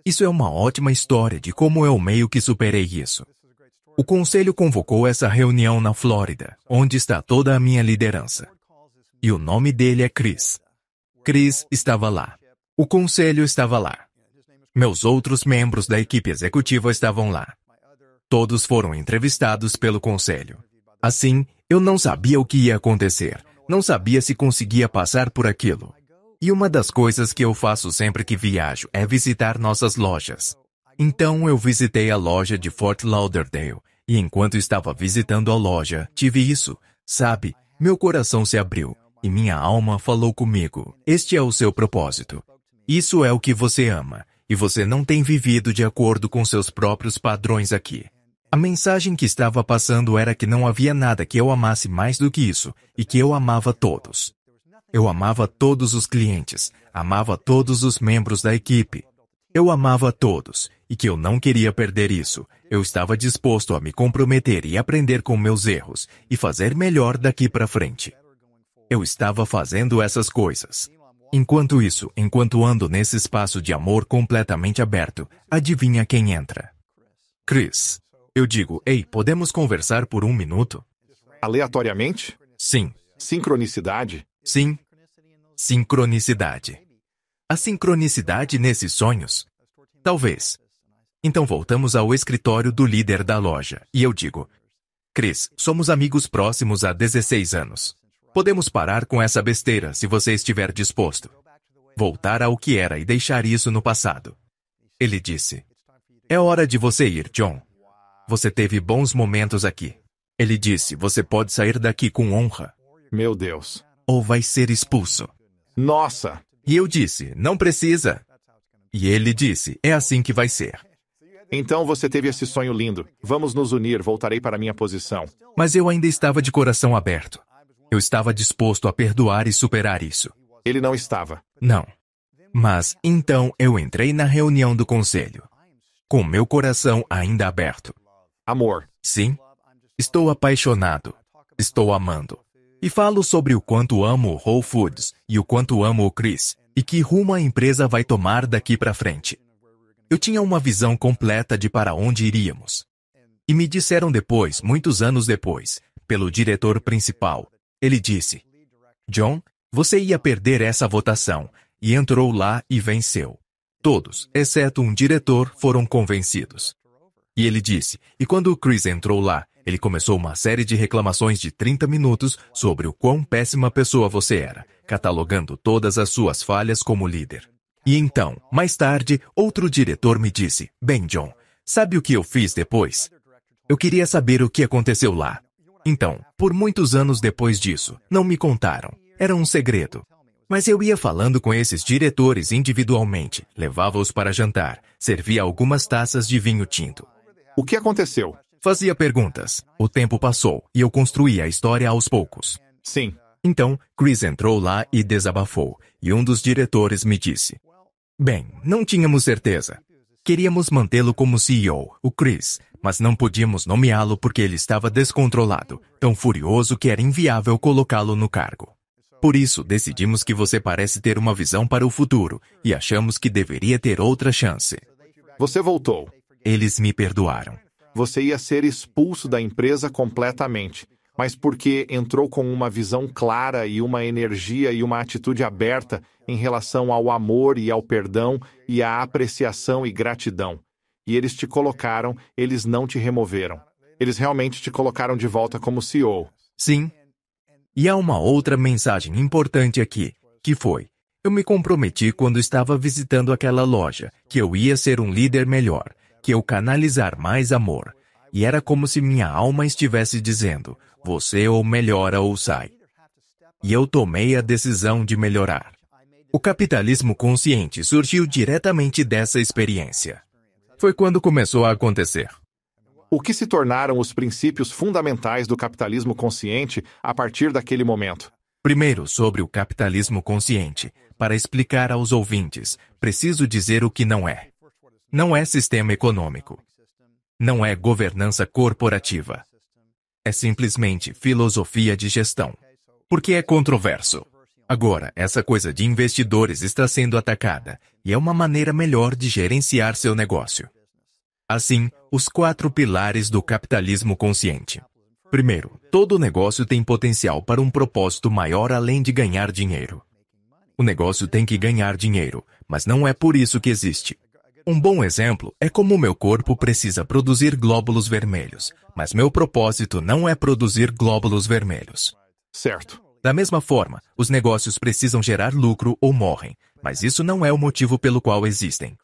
Isso é uma ótima história de como eu meio que superei isso. O conselho convocou essa reunião na Flórida, onde está toda a minha liderança. E o nome dele é Chris. Chris estava lá. O conselho estava lá. Meus outros membros da equipe executiva estavam lá. Todos foram entrevistados pelo conselho. Assim, eu não sabia o que ia acontecer. Não sabia se conseguia passar por aquilo. E uma das coisas que eu faço sempre que viajo é visitar nossas lojas. Então eu visitei a loja de Fort Lauderdale e enquanto estava visitando a loja, tive isso. Sabe, meu coração se abriu e minha alma falou comigo. Este é o seu propósito. Isso é o que você ama e você não tem vivido de acordo com seus próprios padrões aqui. A mensagem que estava passando era que não havia nada que eu amasse mais do que isso e que eu amava todos. Eu amava todos os clientes, amava todos os membros da equipe. Eu amava todos e que eu não queria perder isso. Eu estava disposto a me comprometer e aprender com meus erros e fazer melhor daqui para frente. Eu estava fazendo essas coisas. Enquanto isso, enquanto ando nesse espaço de amor completamente aberto, adivinha quem entra? Chris eu digo, ei, podemos conversar por um minuto? Aleatoriamente? Sim. Sincronicidade? Sim. Sincronicidade. A sincronicidade nesses sonhos? Talvez. Então voltamos ao escritório do líder da loja, e eu digo: Chris, somos amigos próximos há 16 anos. Podemos parar com essa besteira se você estiver disposto. Voltar ao que era e deixar isso no passado. Ele disse: É hora de você ir, John. Você teve bons momentos aqui. Ele disse: Você pode sair daqui com honra. Meu Deus. Ou vai ser expulso. Nossa! E eu disse: Não precisa. E ele disse: É assim que vai ser. Então você teve esse sonho lindo. Vamos nos unir, voltarei para minha posição. Mas eu ainda estava de coração aberto. Eu estava disposto a perdoar e superar isso. Ele não estava. Não. Mas então eu entrei na reunião do conselho, com meu coração ainda aberto. Amor. Sim. Estou apaixonado. Estou amando. E falo sobre o quanto amo Whole Foods e o quanto amo o Chris e que rumo a empresa vai tomar daqui para frente. Eu tinha uma visão completa de para onde iríamos. E me disseram depois, muitos anos depois, pelo diretor principal. Ele disse: John, você ia perder essa votação. E entrou lá e venceu. Todos, exceto um diretor, foram convencidos. E ele disse, e quando o Chris entrou lá, ele começou uma série de reclamações de 30 minutos sobre o quão péssima pessoa você era, catalogando todas as suas falhas como líder. E então, mais tarde, outro diretor me disse, bem, John, sabe o que eu fiz depois? Eu queria saber o que aconteceu lá. Então, por muitos anos depois disso, não me contaram. Era um segredo. Mas eu ia falando com esses diretores individualmente, levava-os para jantar, servia algumas taças de vinho tinto. O que aconteceu? Fazia perguntas. O tempo passou e eu construí a história aos poucos. Sim. Então, Chris entrou lá e desabafou, e um dos diretores me disse: Bem, não tínhamos certeza. Queríamos mantê-lo como CEO, o Chris, mas não podíamos nomeá-lo porque ele estava descontrolado, tão furioso que era inviável colocá-lo no cargo. Por isso, decidimos que você parece ter uma visão para o futuro e achamos que deveria ter outra chance. Você voltou. Eles me perdoaram. Você ia ser expulso da empresa completamente, mas porque entrou com uma visão clara e uma energia e uma atitude aberta em relação ao amor e ao perdão e à apreciação e gratidão. E eles te colocaram, eles não te removeram. Eles realmente te colocaram de volta como CEO. Sim. E há uma outra mensagem importante aqui, que foi: eu me comprometi quando estava visitando aquela loja que eu ia ser um líder melhor, que eu canalizar mais amor, e era como se minha alma estivesse dizendo: você ou melhora ou sai. E eu tomei a decisão de melhorar. O capitalismo consciente surgiu diretamente dessa experiência. Foi quando começou a acontecer. O que se tornaram os princípios fundamentais do capitalismo consciente a partir daquele momento? Primeiro, sobre o capitalismo consciente. Para explicar aos ouvintes, preciso dizer o que não é. Não é sistema econômico. Não é governança corporativa. É simplesmente filosofia de gestão. Porque é controverso. Agora, essa coisa de investidores está sendo atacada e é uma maneira melhor de gerenciar seu negócio. Assim, os quatro pilares do capitalismo consciente. Primeiro, todo negócio tem potencial para um propósito maior além de ganhar dinheiro. O negócio tem que ganhar dinheiro, mas não é por isso que existe. Um bom exemplo é como meu corpo precisa produzir glóbulos vermelhos, mas meu propósito não é produzir glóbulos vermelhos. Certo. Da mesma forma, os negócios precisam gerar lucro ou morrem, mas isso não é o motivo pelo qual existem.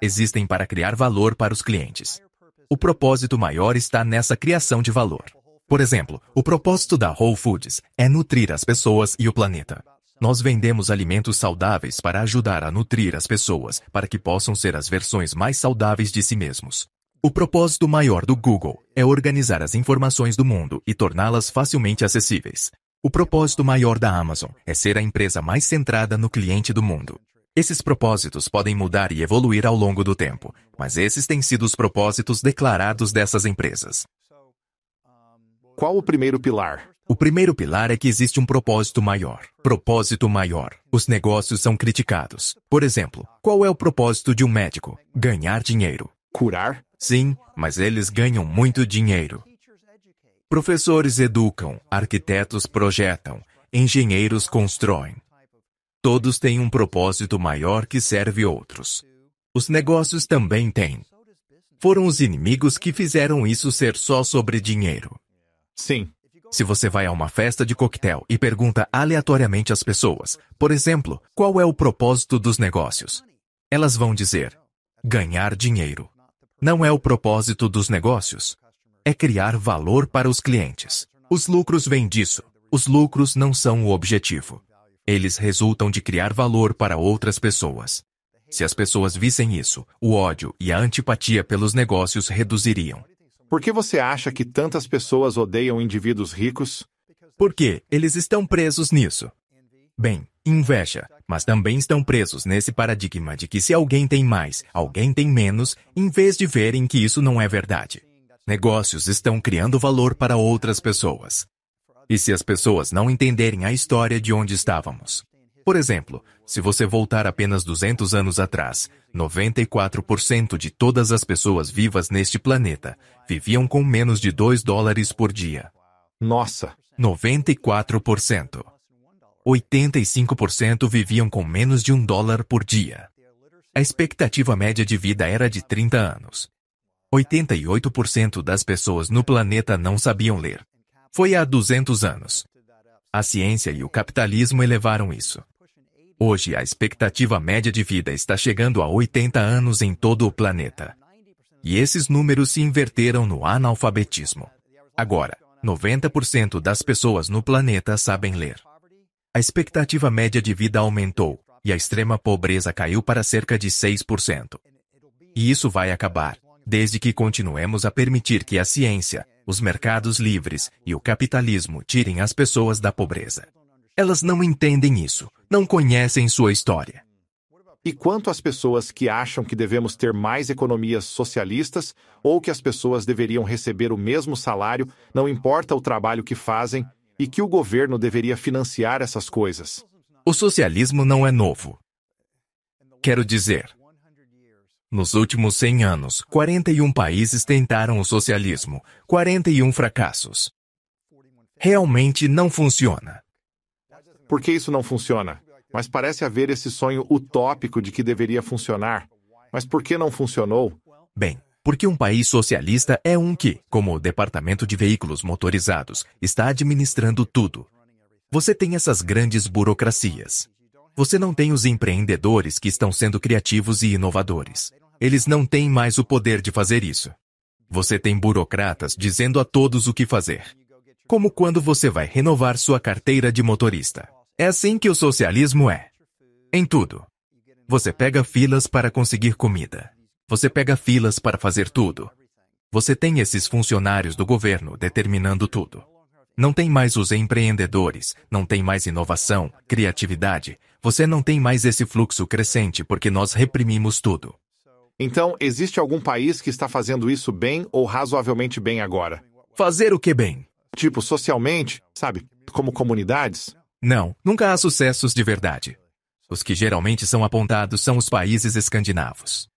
Existem para criar valor para os clientes. O propósito maior está nessa criação de valor. Por exemplo, o propósito da Whole Foods é nutrir as pessoas e o planeta. Nós vendemos alimentos saudáveis para ajudar a nutrir as pessoas, para que possam ser as versões mais saudáveis de si mesmos. O propósito maior do Google é organizar as informações do mundo e torná-las facilmente acessíveis. O propósito maior da Amazon é ser a empresa mais centrada no cliente do mundo. Esses propósitos podem mudar e evoluir ao longo do tempo, mas esses têm sido os propósitos declarados dessas empresas. Qual o primeiro pilar? O primeiro pilar é que existe um propósito maior. Propósito maior. Os negócios são criticados. Por exemplo, qual é o propósito de um médico? Ganhar dinheiro. Curar? Sim, mas eles ganham muito dinheiro. Professores educam, arquitetos projetam, engenheiros constroem. Todos têm um propósito maior que serve outros. Os negócios também têm. Foram os inimigos que fizeram isso ser só sobre dinheiro. Sim, se você vai a uma festa de coquetel e pergunta aleatoriamente às pessoas, por exemplo, qual é o propósito dos negócios, elas vão dizer: ganhar dinheiro. Não é o propósito dos negócios. É criar valor para os clientes. Os lucros vêm disso. Os lucros não são o objetivo. Eles resultam de criar valor para outras pessoas. Se as pessoas vissem isso, o ódio e a antipatia pelos negócios reduziriam. Por que você acha que tantas pessoas odeiam indivíduos ricos? Porque eles estão presos nisso. Bem, inveja, mas também estão presos nesse paradigma de que se alguém tem mais, alguém tem menos, em vez de verem que isso não é verdade. Negócios estão criando valor para outras pessoas. E se as pessoas não entenderem a história de onde estávamos, por exemplo, se você voltar apenas 200 anos atrás, 94% de todas as pessoas vivas neste planeta viviam com menos de 2 dólares por dia. Nossa! 94%. 85% viviam com menos de um dólar por dia. A expectativa média de vida era de 30 anos. 88% das pessoas no planeta não sabiam ler. Foi há 200 anos. A ciência e o capitalismo elevaram isso. Hoje a expectativa média de vida está chegando a 80 anos em todo o planeta. E esses números se inverteram no analfabetismo. Agora, 90% das pessoas no planeta sabem ler. A expectativa média de vida aumentou e a extrema pobreza caiu para cerca de 6%. E isso vai acabar, desde que continuemos a permitir que a ciência, os mercados livres e o capitalismo tirem as pessoas da pobreza. Elas não entendem isso, não conhecem sua história. E quanto às pessoas que acham que devemos ter mais economias socialistas ou que as pessoas deveriam receber o mesmo salário, não importa o trabalho que fazem, e que o governo deveria financiar essas coisas? O socialismo não é novo. Quero dizer, nos últimos 100 anos, 41 países tentaram o socialismo, 41 fracassos. Realmente não funciona. Por que isso não funciona? Mas parece haver esse sonho utópico de que deveria funcionar. Mas por que não funcionou? Bem, porque um país socialista é um que, como o Departamento de Veículos Motorizados, está administrando tudo. Você tem essas grandes burocracias. Você não tem os empreendedores que estão sendo criativos e inovadores. Eles não têm mais o poder de fazer isso. Você tem burocratas dizendo a todos o que fazer. Como quando você vai renovar sua carteira de motorista. É assim que o socialismo é. Em tudo. Você pega filas para conseguir comida. Você pega filas para fazer tudo. Você tem esses funcionários do governo determinando tudo. Não tem mais os empreendedores, não tem mais inovação, criatividade. Você não tem mais esse fluxo crescente porque nós reprimimos tudo. Então, existe algum país que está fazendo isso bem ou razoavelmente bem agora? Fazer o que bem? Tipo, socialmente, sabe? Como comunidades? Não, nunca há sucessos de verdade. Os que geralmente são apontados são os países escandinavos.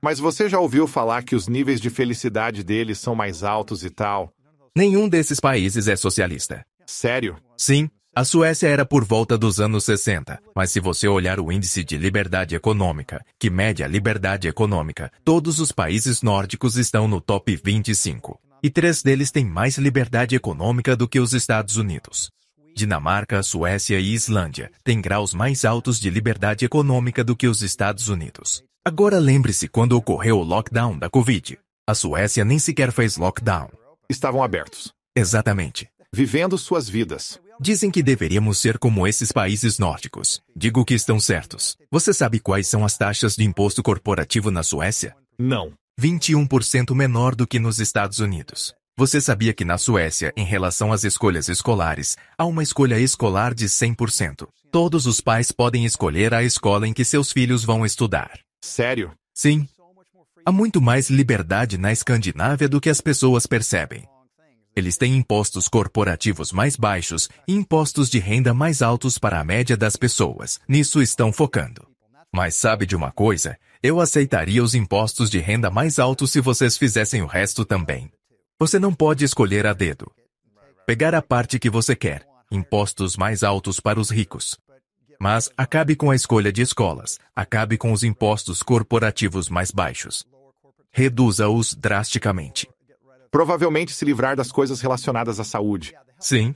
Mas você já ouviu falar que os níveis de felicidade deles são mais altos e tal? Nenhum desses países é socialista. Sério? Sim. A Suécia era por volta dos anos 60, mas se você olhar o índice de liberdade econômica, que mede a liberdade econômica, todos os países nórdicos estão no top 25. E três deles têm mais liberdade econômica do que os Estados Unidos. Dinamarca, Suécia e Islândia têm graus mais altos de liberdade econômica do que os Estados Unidos. Agora lembre-se quando ocorreu o lockdown da Covid. A Suécia nem sequer fez lockdown. Estavam abertos. Exatamente. Vivendo suas vidas. Dizem que deveríamos ser como esses países nórdicos. Digo que estão certos. Você sabe quais são as taxas de imposto corporativo na Suécia? Não. 21% menor do que nos Estados Unidos. Você sabia que na Suécia, em relação às escolhas escolares, há uma escolha escolar de 100%. Todos os pais podem escolher a escola em que seus filhos vão estudar. Sério? Sim. Há muito mais liberdade na Escandinávia do que as pessoas percebem. Eles têm impostos corporativos mais baixos e impostos de renda mais altos para a média das pessoas. Nisso estão focando. Mas sabe de uma coisa? Eu aceitaria os impostos de renda mais altos se vocês fizessem o resto também. Você não pode escolher a dedo. Pegar a parte que você quer, impostos mais altos para os ricos. Mas acabe com a escolha de escolas, acabe com os impostos corporativos mais baixos. Reduza-os drasticamente. Provavelmente se livrar das coisas relacionadas à saúde. Sim.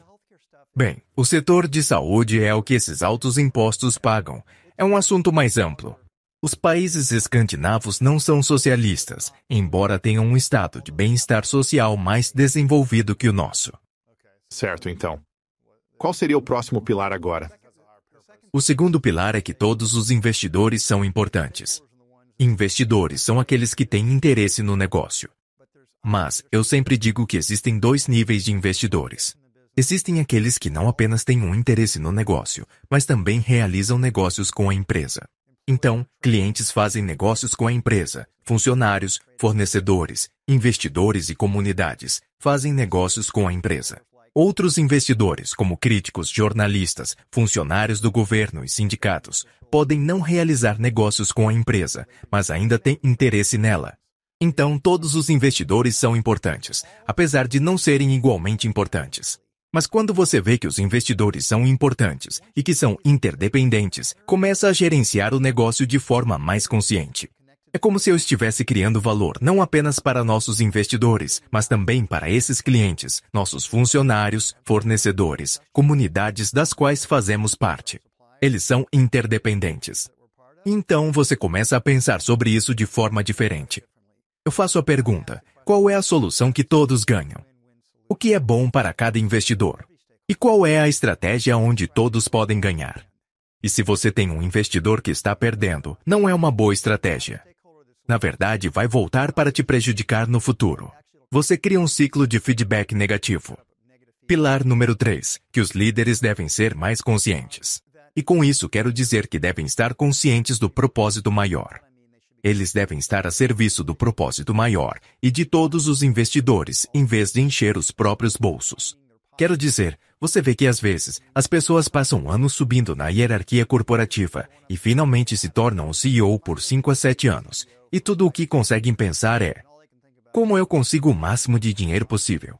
Bem, o setor de saúde é o que esses altos impostos pagam. É um assunto mais amplo. Os países escandinavos não são socialistas, embora tenham um estado de bem-estar social mais desenvolvido que o nosso. Certo, então. Qual seria o próximo pilar agora? O segundo pilar é que todos os investidores são importantes. Investidores são aqueles que têm interesse no negócio. Mas eu sempre digo que existem dois níveis de investidores. Existem aqueles que não apenas têm um interesse no negócio, mas também realizam negócios com a empresa. Então, clientes fazem negócios com a empresa, funcionários, fornecedores, investidores e comunidades fazem negócios com a empresa. Outros investidores, como críticos, jornalistas, funcionários do governo e sindicatos, podem não realizar negócios com a empresa, mas ainda têm interesse nela. Então, todos os investidores são importantes, apesar de não serem igualmente importantes. Mas quando você vê que os investidores são importantes e que são interdependentes, começa a gerenciar o negócio de forma mais consciente. É como se eu estivesse criando valor não apenas para nossos investidores, mas também para esses clientes, nossos funcionários, fornecedores, comunidades das quais fazemos parte. Eles são interdependentes. Então você começa a pensar sobre isso de forma diferente. Eu faço a pergunta: qual é a solução que todos ganham? o que é bom para cada investidor e qual é a estratégia onde todos podem ganhar. E se você tem um investidor que está perdendo, não é uma boa estratégia. Na verdade, vai voltar para te prejudicar no futuro. Você cria um ciclo de feedback negativo. Pilar número 3, que os líderes devem ser mais conscientes. E com isso quero dizer que devem estar conscientes do propósito maior. Eles devem estar a serviço do propósito maior e de todos os investidores, em vez de encher os próprios bolsos. Quero dizer, você vê que às vezes as pessoas passam anos subindo na hierarquia corporativa e finalmente se tornam CEO por 5 a 7 anos, e tudo o que conseguem pensar é: como eu consigo o máximo de dinheiro possível?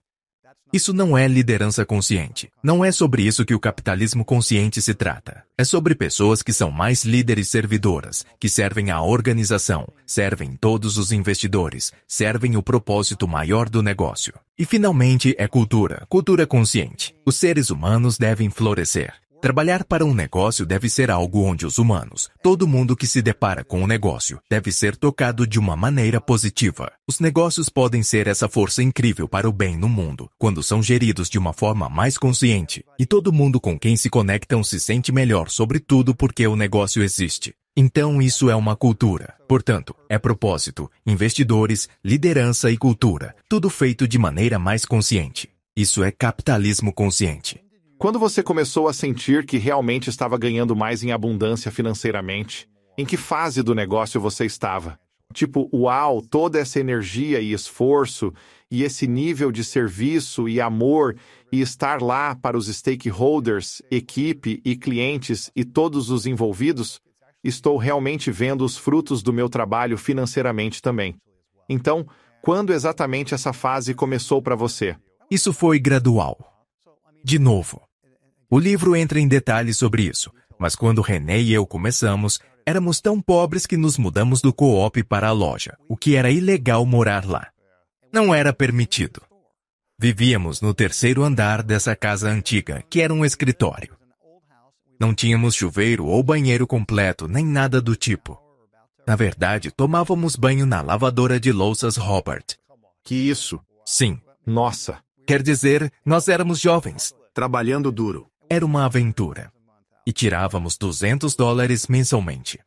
Isso não é liderança consciente. Não é sobre isso que o capitalismo consciente se trata. É sobre pessoas que são mais líderes servidoras, que servem a organização, servem todos os investidores, servem o propósito maior do negócio. E finalmente é cultura, cultura consciente. Os seres humanos devem florescer. Trabalhar para um negócio deve ser algo onde os humanos, todo mundo que se depara com o negócio, deve ser tocado de uma maneira positiva. Os negócios podem ser essa força incrível para o bem no mundo, quando são geridos de uma forma mais consciente, e todo mundo com quem se conectam se sente melhor sobre tudo porque o negócio existe. Então isso é uma cultura. Portanto, é propósito, investidores, liderança e cultura, tudo feito de maneira mais consciente. Isso é capitalismo consciente. Quando você começou a sentir que realmente estava ganhando mais em abundância financeiramente? Em que fase do negócio você estava? Tipo, uau, toda essa energia e esforço, e esse nível de serviço e amor, e estar lá para os stakeholders, equipe e clientes e todos os envolvidos, estou realmente vendo os frutos do meu trabalho financeiramente também. Então, quando exatamente essa fase começou para você? Isso foi gradual. De novo, o livro entra em detalhes sobre isso, mas quando René e eu começamos, éramos tão pobres que nos mudamos do co-op para a loja, o que era ilegal morar lá. Não era permitido. Vivíamos no terceiro andar dessa casa antiga, que era um escritório. Não tínhamos chuveiro ou banheiro completo, nem nada do tipo. Na verdade, tomávamos banho na lavadora de louças Robert. Que isso? Sim. Nossa. Quer dizer, nós éramos jovens. Trabalhando duro. Era uma aventura. E tirávamos 200 dólares mensalmente.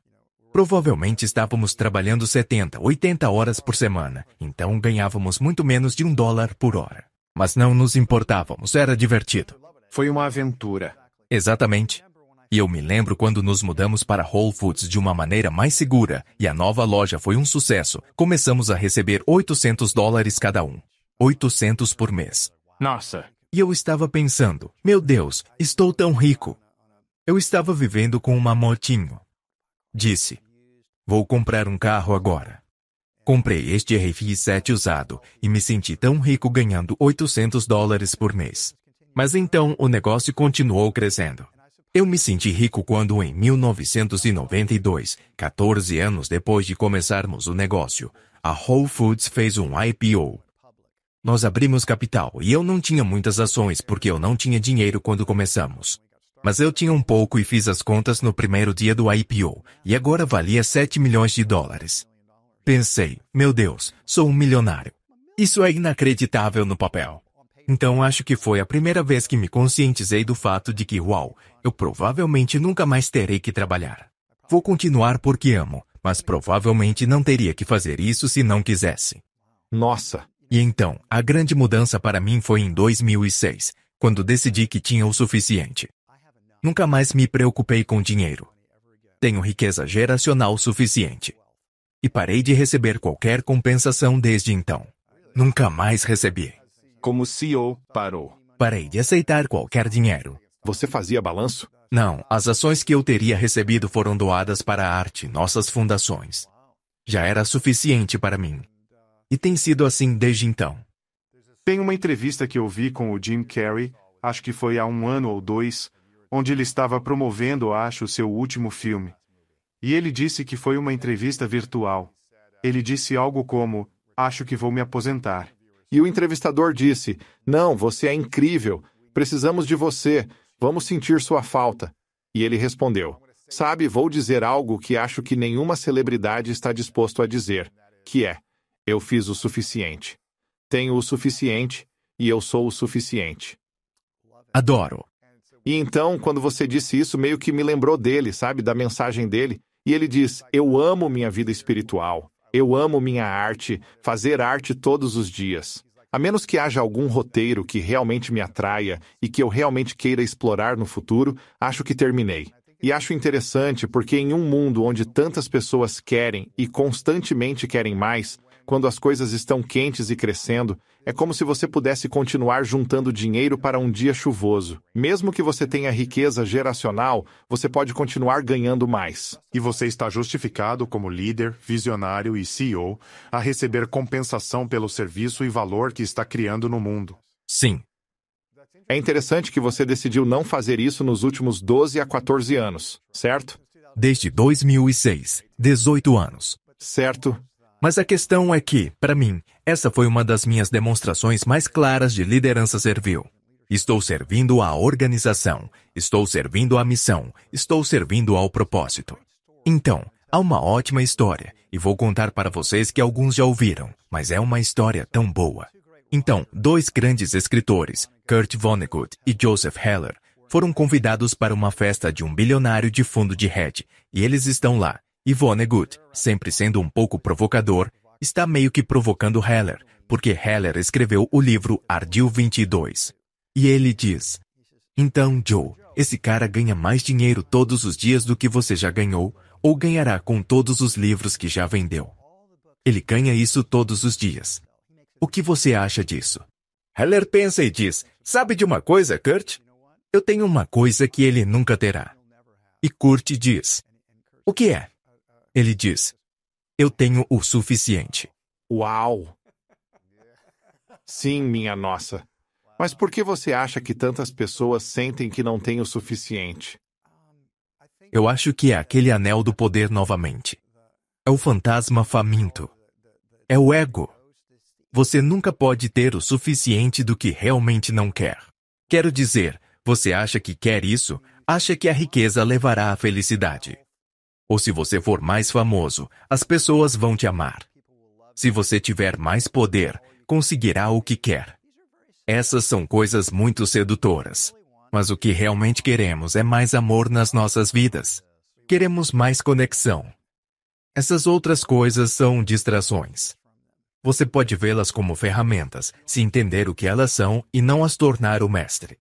Provavelmente estávamos trabalhando 70, 80 horas por semana, então ganhávamos muito menos de um dólar por hora. Mas não nos importávamos, era divertido. Foi uma aventura. Exatamente. E eu me lembro quando nos mudamos para Whole Foods de uma maneira mais segura e a nova loja foi um sucesso. Começamos a receber 800 dólares cada um. 800 por mês. Nossa, e eu estava pensando: meu Deus, estou tão rico. Eu estava vivendo com uma motinho. Disse: vou comprar um carro agora. Comprei este RFI7 usado e me senti tão rico ganhando 800 dólares por mês. Mas então o negócio continuou crescendo. Eu me senti rico quando em 1992, 14 anos depois de começarmos o negócio, a Whole Foods fez um IPO nós abrimos capital e eu não tinha muitas ações porque eu não tinha dinheiro quando começamos. Mas eu tinha um pouco e fiz as contas no primeiro dia do IPO, e agora valia 7 milhões de dólares. Pensei, meu Deus, sou um milionário. Isso é inacreditável no papel. Então acho que foi a primeira vez que me conscientizei do fato de que, uau, eu provavelmente nunca mais terei que trabalhar. Vou continuar porque amo, mas provavelmente não teria que fazer isso se não quisesse. Nossa, e então, a grande mudança para mim foi em 2006, quando decidi que tinha o suficiente. Nunca mais me preocupei com dinheiro. Tenho riqueza geracional suficiente. E parei de receber qualquer compensação desde então. Nunca mais recebi. Como CEO, parou. Parei de aceitar qualquer dinheiro. Você fazia balanço? Não, as ações que eu teria recebido foram doadas para a arte, nossas fundações. Já era suficiente para mim. E tem sido assim desde então. Tem uma entrevista que eu vi com o Jim Carrey, acho que foi há um ano ou dois, onde ele estava promovendo, acho, seu último filme. E ele disse que foi uma entrevista virtual. Ele disse algo como: Acho que vou me aposentar. E o entrevistador disse: Não, você é incrível, precisamos de você, vamos sentir sua falta. E ele respondeu: Sabe, vou dizer algo que acho que nenhuma celebridade está disposto a dizer, que é: eu fiz o suficiente. Tenho o suficiente e eu sou o suficiente. Adoro. E então, quando você disse isso, meio que me lembrou dele, sabe, da mensagem dele. E ele diz: Eu amo minha vida espiritual. Eu amo minha arte, fazer arte todos os dias. A menos que haja algum roteiro que realmente me atraia e que eu realmente queira explorar no futuro, acho que terminei. E acho interessante porque, em um mundo onde tantas pessoas querem e constantemente querem mais, quando as coisas estão quentes e crescendo, é como se você pudesse continuar juntando dinheiro para um dia chuvoso. Mesmo que você tenha riqueza geracional, você pode continuar ganhando mais. E você está justificado como líder, visionário e CEO a receber compensação pelo serviço e valor que está criando no mundo. Sim. É interessante que você decidiu não fazer isso nos últimos 12 a 14 anos, certo? Desde 2006, 18 anos. Certo, mas a questão é que, para mim, essa foi uma das minhas demonstrações mais claras de liderança servil. Estou servindo à organização, estou servindo à missão, estou servindo ao propósito. Então, há uma ótima história, e vou contar para vocês que alguns já ouviram, mas é uma história tão boa. Então, dois grandes escritores, Kurt Vonnegut e Joseph Heller, foram convidados para uma festa de um bilionário de fundo de hedge, e eles estão lá, e Vonnegut, sempre sendo um pouco provocador, está meio que provocando Heller, porque Heller escreveu o livro Ardil 22. E ele diz, Então, Joe, esse cara ganha mais dinheiro todos os dias do que você já ganhou, ou ganhará com todos os livros que já vendeu. Ele ganha isso todos os dias. O que você acha disso? Heller pensa e diz, sabe de uma coisa, Kurt? Eu tenho uma coisa que ele nunca terá. E Kurt diz, o que é? Ele diz: Eu tenho o suficiente. Uau! Sim, minha nossa. Mas por que você acha que tantas pessoas sentem que não têm o suficiente? Eu acho que é aquele anel do poder novamente. É o fantasma faminto. É o ego. Você nunca pode ter o suficiente do que realmente não quer. Quero dizer, você acha que quer isso, acha que a riqueza levará à felicidade. Ou se você for mais famoso, as pessoas vão te amar. Se você tiver mais poder, conseguirá o que quer. Essas são coisas muito sedutoras. Mas o que realmente queremos é mais amor nas nossas vidas. Queremos mais conexão. Essas outras coisas são distrações. Você pode vê-las como ferramentas, se entender o que elas são e não as tornar o mestre.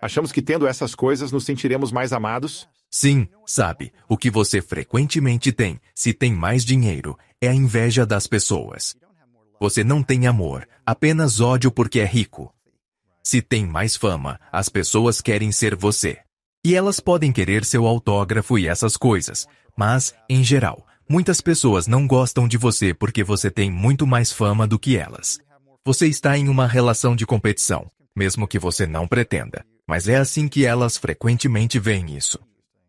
Achamos que tendo essas coisas nos sentiremos mais amados? Sim, sabe, o que você frequentemente tem, se tem mais dinheiro, é a inveja das pessoas. Você não tem amor, apenas ódio porque é rico. Se tem mais fama, as pessoas querem ser você. E elas podem querer seu autógrafo e essas coisas, mas, em geral, muitas pessoas não gostam de você porque você tem muito mais fama do que elas. Você está em uma relação de competição, mesmo que você não pretenda mas é assim que elas frequentemente veem isso.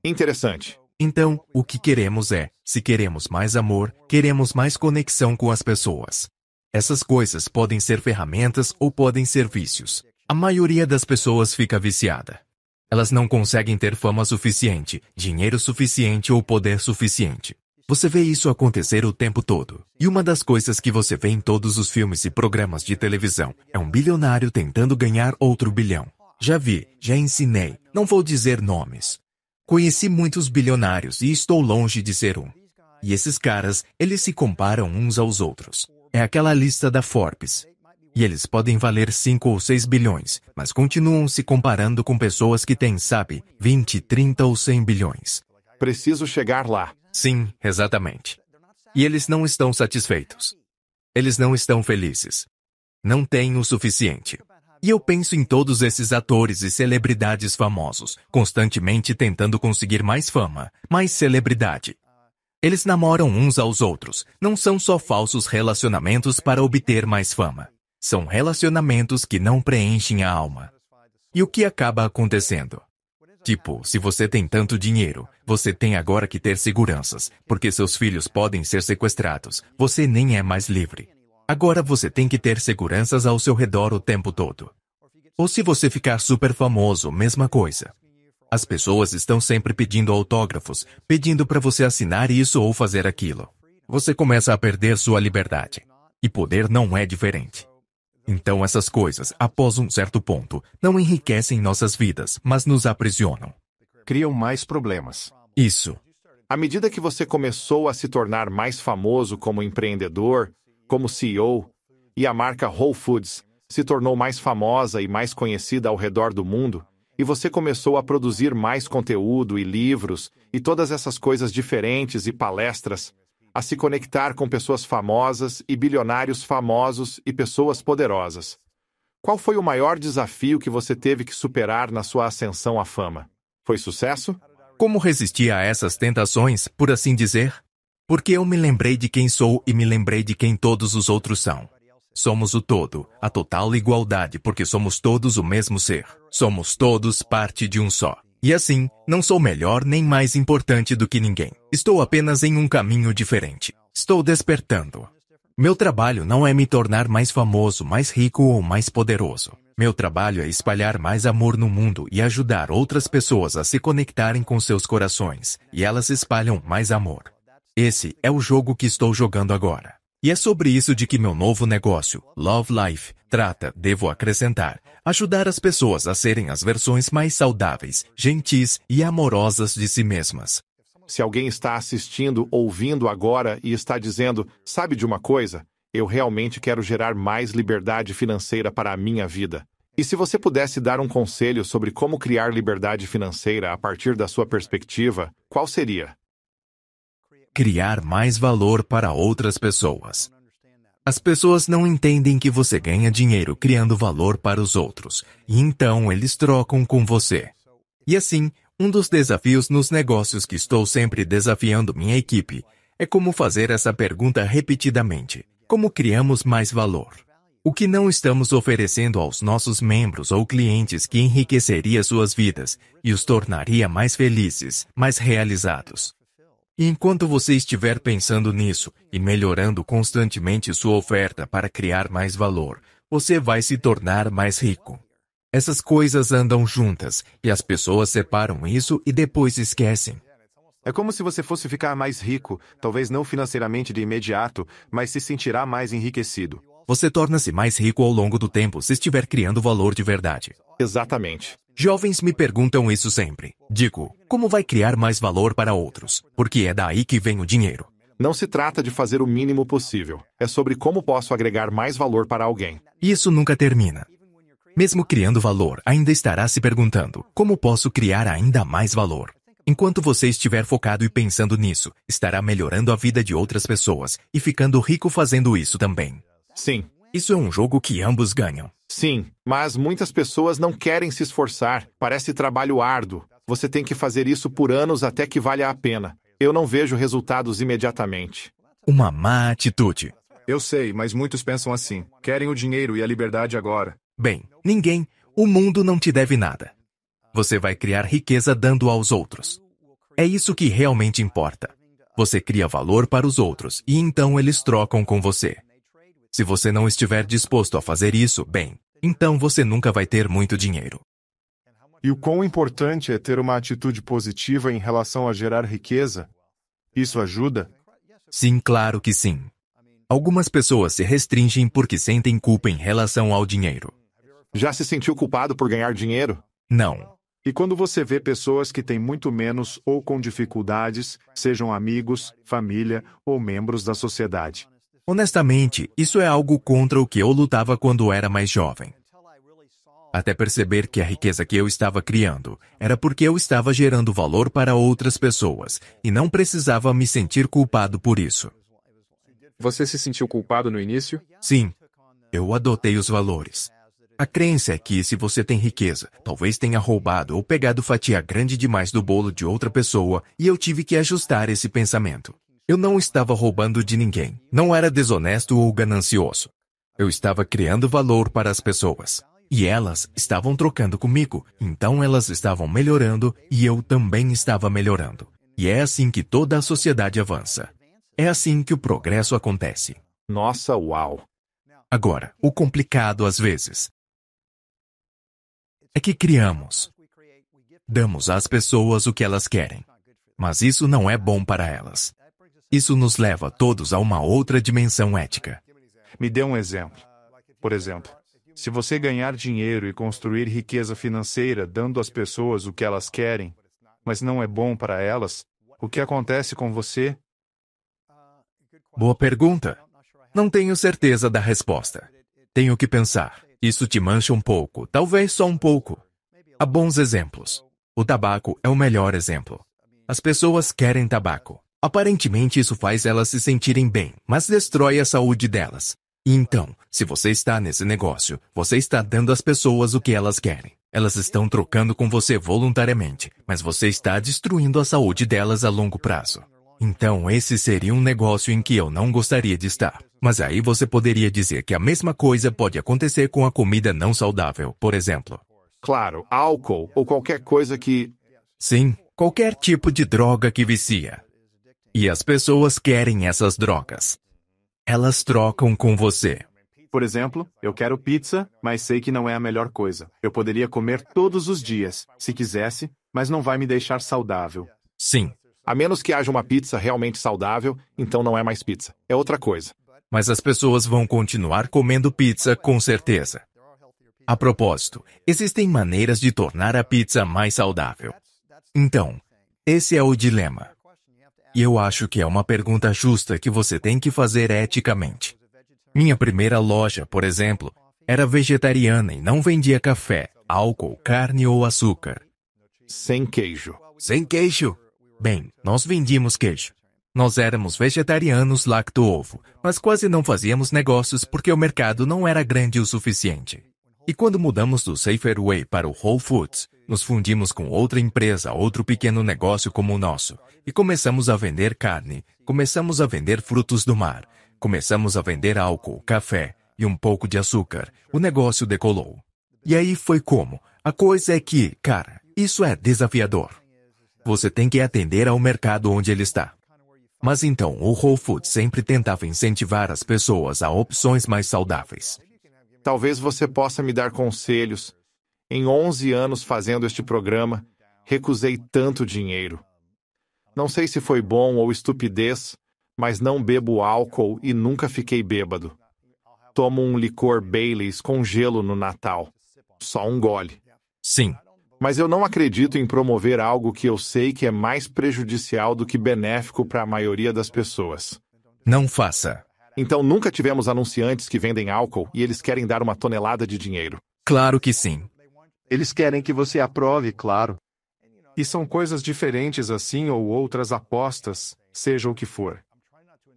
Interessante. Então, o que queremos é, se queremos mais amor, queremos mais conexão com as pessoas. Essas coisas podem ser ferramentas ou podem ser vícios. A maioria das pessoas fica viciada. Elas não conseguem ter fama suficiente, dinheiro suficiente ou poder suficiente. Você vê isso acontecer o tempo todo. E uma das coisas que você vê em todos os filmes e programas de televisão é um bilionário tentando ganhar outro bilhão. Já vi, já ensinei, não vou dizer nomes. Conheci muitos bilionários e estou longe de ser um. E esses caras, eles se comparam uns aos outros. É aquela lista da Forbes. E eles podem valer 5 ou 6 bilhões, mas continuam se comparando com pessoas que têm, sabe, 20, 30 ou 100 bilhões. Preciso chegar lá. Sim, exatamente. E eles não estão satisfeitos. Eles não estão felizes. Não têm o suficiente. E eu penso em todos esses atores e celebridades famosos, constantemente tentando conseguir mais fama, mais celebridade. Eles namoram uns aos outros, não são só falsos relacionamentos para obter mais fama. São relacionamentos que não preenchem a alma. E o que acaba acontecendo? Tipo, se você tem tanto dinheiro, você tem agora que ter seguranças, porque seus filhos podem ser sequestrados, você nem é mais livre. Agora você tem que ter seguranças ao seu redor o tempo todo. Ou se você ficar super famoso, mesma coisa. As pessoas estão sempre pedindo autógrafos, pedindo para você assinar isso ou fazer aquilo. Você começa a perder sua liberdade. E poder não é diferente. Então essas coisas, após um certo ponto, não enriquecem nossas vidas, mas nos aprisionam. Criam mais problemas. Isso. À medida que você começou a se tornar mais famoso como empreendedor, como CEO, e a marca Whole Foods se tornou mais famosa e mais conhecida ao redor do mundo, e você começou a produzir mais conteúdo e livros e todas essas coisas diferentes e palestras, a se conectar com pessoas famosas e bilionários famosos e pessoas poderosas. Qual foi o maior desafio que você teve que superar na sua ascensão à fama? Foi sucesso? Como resistir a essas tentações, por assim dizer? Porque eu me lembrei de quem sou e me lembrei de quem todos os outros são. Somos o todo, a total igualdade, porque somos todos o mesmo ser. Somos todos parte de um só. E assim, não sou melhor nem mais importante do que ninguém. Estou apenas em um caminho diferente. Estou despertando. Meu trabalho não é me tornar mais famoso, mais rico ou mais poderoso. Meu trabalho é espalhar mais amor no mundo e ajudar outras pessoas a se conectarem com seus corações, e elas espalham mais amor. Esse é o jogo que estou jogando agora. E é sobre isso de que meu novo negócio, Love Life, trata, devo acrescentar, ajudar as pessoas a serem as versões mais saudáveis, gentis e amorosas de si mesmas. Se alguém está assistindo, ouvindo agora e está dizendo, sabe de uma coisa? Eu realmente quero gerar mais liberdade financeira para a minha vida. E se você pudesse dar um conselho sobre como criar liberdade financeira a partir da sua perspectiva, qual seria? criar mais valor para outras pessoas. As pessoas não entendem que você ganha dinheiro criando valor para os outros, e então eles trocam com você. E assim, um dos desafios nos negócios que estou sempre desafiando minha equipe é como fazer essa pergunta repetidamente: como criamos mais valor? O que não estamos oferecendo aos nossos membros ou clientes que enriqueceria suas vidas e os tornaria mais felizes, mais realizados? E enquanto você estiver pensando nisso e melhorando constantemente sua oferta para criar mais valor, você vai se tornar mais rico. Essas coisas andam juntas e as pessoas separam isso e depois esquecem. É como se você fosse ficar mais rico, talvez não financeiramente de imediato, mas se sentirá mais enriquecido. Você torna-se mais rico ao longo do tempo se estiver criando valor de verdade. Exatamente. Jovens me perguntam isso sempre. Digo, como vai criar mais valor para outros? Porque é daí que vem o dinheiro. Não se trata de fazer o mínimo possível. É sobre como posso agregar mais valor para alguém. Isso nunca termina. Mesmo criando valor, ainda estará se perguntando: como posso criar ainda mais valor? Enquanto você estiver focado e pensando nisso, estará melhorando a vida de outras pessoas e ficando rico fazendo isso também. Sim. Isso é um jogo que ambos ganham. Sim, mas muitas pessoas não querem se esforçar. Parece trabalho árduo. Você tem que fazer isso por anos até que valha a pena. Eu não vejo resultados imediatamente. Uma má atitude. Eu sei, mas muitos pensam assim. Querem o dinheiro e a liberdade agora. Bem, ninguém, o mundo não te deve nada. Você vai criar riqueza dando aos outros. É isso que realmente importa. Você cria valor para os outros e então eles trocam com você. Se você não estiver disposto a fazer isso, bem, então você nunca vai ter muito dinheiro. E o quão importante é ter uma atitude positiva em relação a gerar riqueza? Isso ajuda? Sim, claro que sim. Algumas pessoas se restringem porque sentem culpa em relação ao dinheiro. Já se sentiu culpado por ganhar dinheiro? Não. E quando você vê pessoas que têm muito menos ou com dificuldades, sejam amigos, família ou membros da sociedade, Honestamente, isso é algo contra o que eu lutava quando era mais jovem. Até perceber que a riqueza que eu estava criando era porque eu estava gerando valor para outras pessoas e não precisava me sentir culpado por isso. Você se sentiu culpado no início? Sim. Eu adotei os valores. A crença é que se você tem riqueza, talvez tenha roubado ou pegado fatia grande demais do bolo de outra pessoa e eu tive que ajustar esse pensamento. Eu não estava roubando de ninguém. Não era desonesto ou ganancioso. Eu estava criando valor para as pessoas. E elas estavam trocando comigo, então elas estavam melhorando e eu também estava melhorando. E é assim que toda a sociedade avança. É assim que o progresso acontece. Nossa, uau! Agora, o complicado às vezes é que criamos. Damos às pessoas o que elas querem, mas isso não é bom para elas. Isso nos leva todos a uma outra dimensão ética. Me dê um exemplo. Por exemplo, se você ganhar dinheiro e construir riqueza financeira dando às pessoas o que elas querem, mas não é bom para elas, o que acontece com você? Boa pergunta. Não tenho certeza da resposta. Tenho que pensar. Isso te mancha um pouco, talvez só um pouco. Há bons exemplos. O tabaco é o melhor exemplo. As pessoas querem tabaco. Aparentemente, isso faz elas se sentirem bem, mas destrói a saúde delas. então, se você está nesse negócio, você está dando às pessoas o que elas querem. Elas estão trocando com você voluntariamente, mas você está destruindo a saúde delas a longo prazo. Então, esse seria um negócio em que eu não gostaria de estar. Mas aí você poderia dizer que a mesma coisa pode acontecer com a comida não saudável, por exemplo. Claro, álcool ou qualquer coisa que. Sim, qualquer tipo de droga que vicia. E as pessoas querem essas drogas. Elas trocam com você. Por exemplo, eu quero pizza, mas sei que não é a melhor coisa. Eu poderia comer todos os dias, se quisesse, mas não vai me deixar saudável. Sim. A menos que haja uma pizza realmente saudável, então não é mais pizza. É outra coisa. Mas as pessoas vão continuar comendo pizza com certeza. A propósito, existem maneiras de tornar a pizza mais saudável. Então, esse é o dilema. E eu acho que é uma pergunta justa que você tem que fazer eticamente. Minha primeira loja, por exemplo, era vegetariana e não vendia café, álcool, carne ou açúcar. Sem queijo. Sem queijo? Bem, nós vendíamos queijo. Nós éramos vegetarianos lacto-ovo, mas quase não fazíamos negócios porque o mercado não era grande o suficiente. E quando mudamos do Safer Way para o Whole Foods, nos fundimos com outra empresa, outro pequeno negócio como o nosso, e começamos a vender carne, começamos a vender frutos do mar, começamos a vender álcool, café e um pouco de açúcar. O negócio decolou. E aí foi como? A coisa é que, cara, isso é desafiador. Você tem que atender ao mercado onde ele está. Mas então, o Whole Foods sempre tentava incentivar as pessoas a opções mais saudáveis. Talvez você possa me dar conselhos em 11 anos fazendo este programa, recusei tanto dinheiro. Não sei se foi bom ou estupidez, mas não bebo álcool e nunca fiquei bêbado. Tomo um licor Baileys com gelo no Natal. Só um gole. Sim. Mas eu não acredito em promover algo que eu sei que é mais prejudicial do que benéfico para a maioria das pessoas. Não faça. Então nunca tivemos anunciantes que vendem álcool e eles querem dar uma tonelada de dinheiro. Claro que sim. Eles querem que você aprove, claro. E são coisas diferentes assim ou outras apostas, seja o que for.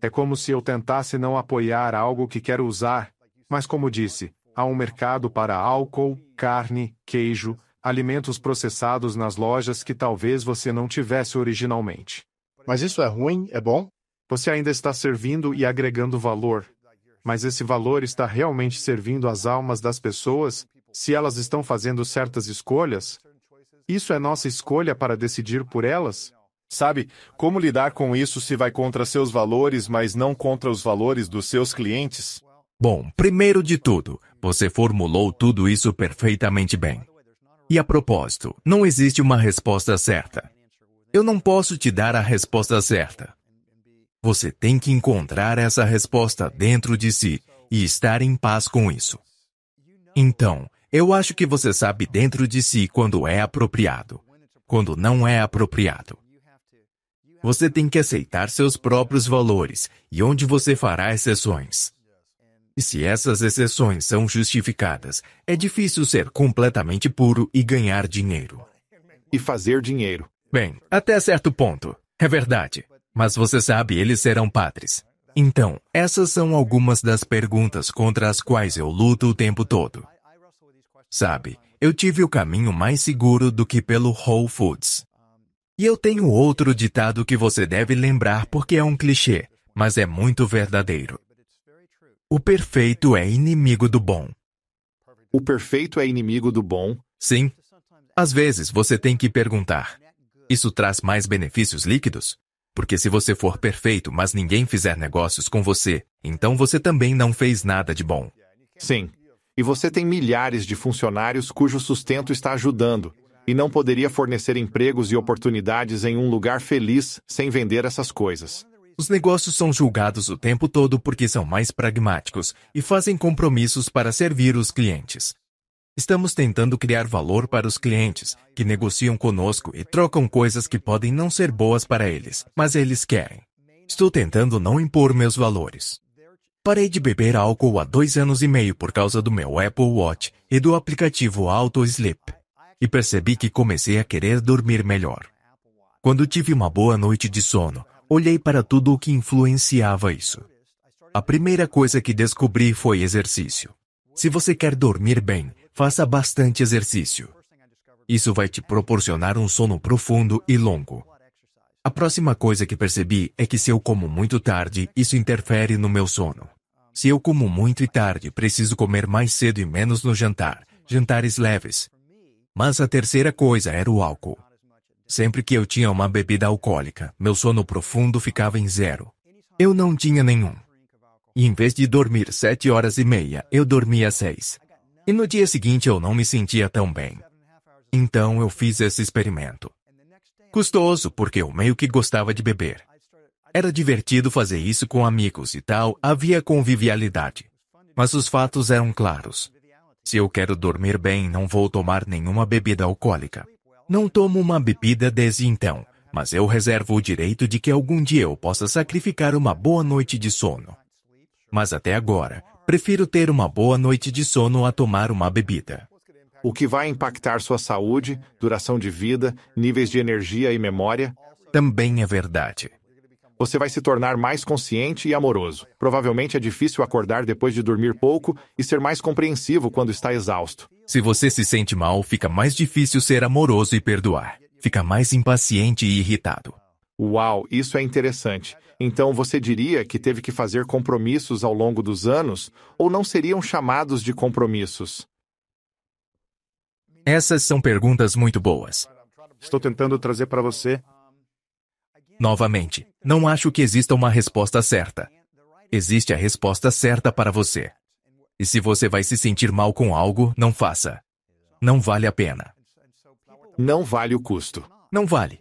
É como se eu tentasse não apoiar algo que quero usar, mas como disse, há um mercado para álcool, carne, queijo, alimentos processados nas lojas que talvez você não tivesse originalmente. Mas isso é ruim, é bom? Você ainda está servindo e agregando valor. Mas esse valor está realmente servindo às almas das pessoas, se elas estão fazendo certas escolhas, isso é nossa escolha para decidir por elas? Sabe, como lidar com isso se vai contra seus valores, mas não contra os valores dos seus clientes? Bom, primeiro de tudo, você formulou tudo isso perfeitamente bem. E a propósito, não existe uma resposta certa. Eu não posso te dar a resposta certa. Você tem que encontrar essa resposta dentro de si e estar em paz com isso. Então, eu acho que você sabe dentro de si quando é apropriado, quando não é apropriado. Você tem que aceitar seus próprios valores e onde você fará exceções. E se essas exceções são justificadas, é difícil ser completamente puro e ganhar dinheiro. E fazer dinheiro. Bem, até certo ponto. É verdade. Mas você sabe, eles serão padres. Então, essas são algumas das perguntas contra as quais eu luto o tempo todo. Sabe, eu tive o caminho mais seguro do que pelo Whole Foods. E eu tenho outro ditado que você deve lembrar porque é um clichê, mas é muito verdadeiro. O perfeito é inimigo do bom. O perfeito é inimigo do bom? Sim. Às vezes você tem que perguntar: isso traz mais benefícios líquidos? Porque se você for perfeito, mas ninguém fizer negócios com você, então você também não fez nada de bom. Sim. E você tem milhares de funcionários cujo sustento está ajudando, e não poderia fornecer empregos e oportunidades em um lugar feliz sem vender essas coisas. Os negócios são julgados o tempo todo porque são mais pragmáticos e fazem compromissos para servir os clientes. Estamos tentando criar valor para os clientes, que negociam conosco e trocam coisas que podem não ser boas para eles, mas eles querem. Estou tentando não impor meus valores. Parei de beber álcool há dois anos e meio por causa do meu Apple Watch e do aplicativo Auto Sleep, e percebi que comecei a querer dormir melhor. Quando tive uma boa noite de sono, olhei para tudo o que influenciava isso. A primeira coisa que descobri foi exercício. Se você quer dormir bem, faça bastante exercício. Isso vai te proporcionar um sono profundo e longo, a próxima coisa que percebi é que se eu como muito tarde, isso interfere no meu sono. Se eu como muito e tarde, preciso comer mais cedo e menos no jantar, jantares leves. Mas a terceira coisa era o álcool. Sempre que eu tinha uma bebida alcoólica, meu sono profundo ficava em zero. Eu não tinha nenhum. E em vez de dormir sete horas e meia, eu dormia seis. E no dia seguinte eu não me sentia tão bem. Então eu fiz esse experimento. Custoso, porque eu meio que gostava de beber. Era divertido fazer isso com amigos e tal, havia convivialidade. Mas os fatos eram claros. Se eu quero dormir bem, não vou tomar nenhuma bebida alcoólica. Não tomo uma bebida desde então, mas eu reservo o direito de que algum dia eu possa sacrificar uma boa noite de sono. Mas até agora, prefiro ter uma boa noite de sono a tomar uma bebida o que vai impactar sua saúde, duração de vida, níveis de energia e memória. Também é verdade. Você vai se tornar mais consciente e amoroso. Provavelmente é difícil acordar depois de dormir pouco e ser mais compreensivo quando está exausto. Se você se sente mal, fica mais difícil ser amoroso e perdoar. Fica mais impaciente e irritado. Uau, isso é interessante. Então você diria que teve que fazer compromissos ao longo dos anos ou não seriam chamados de compromissos? Essas são perguntas muito boas. Estou tentando trazer para você. Novamente, não acho que exista uma resposta certa. Existe a resposta certa para você. E se você vai se sentir mal com algo, não faça. Não vale a pena. Não vale o custo. Não vale.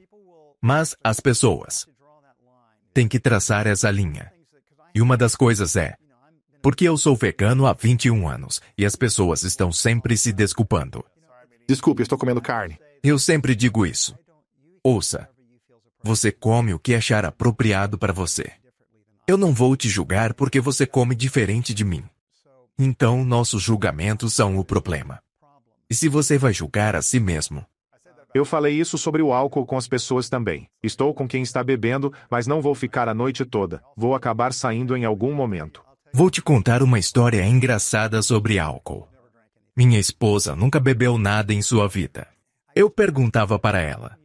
Mas as pessoas têm que traçar essa linha. E uma das coisas é: porque eu sou vegano há 21 anos e as pessoas estão sempre se desculpando. Desculpe, estou comendo carne. Eu sempre digo isso. Ouça. Você come o que achar apropriado para você. Eu não vou te julgar porque você come diferente de mim. Então, nossos julgamentos são o problema. E se você vai julgar a si mesmo? Eu falei isso sobre o álcool com as pessoas também. Estou com quem está bebendo, mas não vou ficar a noite toda. Vou acabar saindo em algum momento. Vou te contar uma história engraçada sobre álcool. Minha esposa nunca bebeu nada em sua vida. Eu perguntava para ela: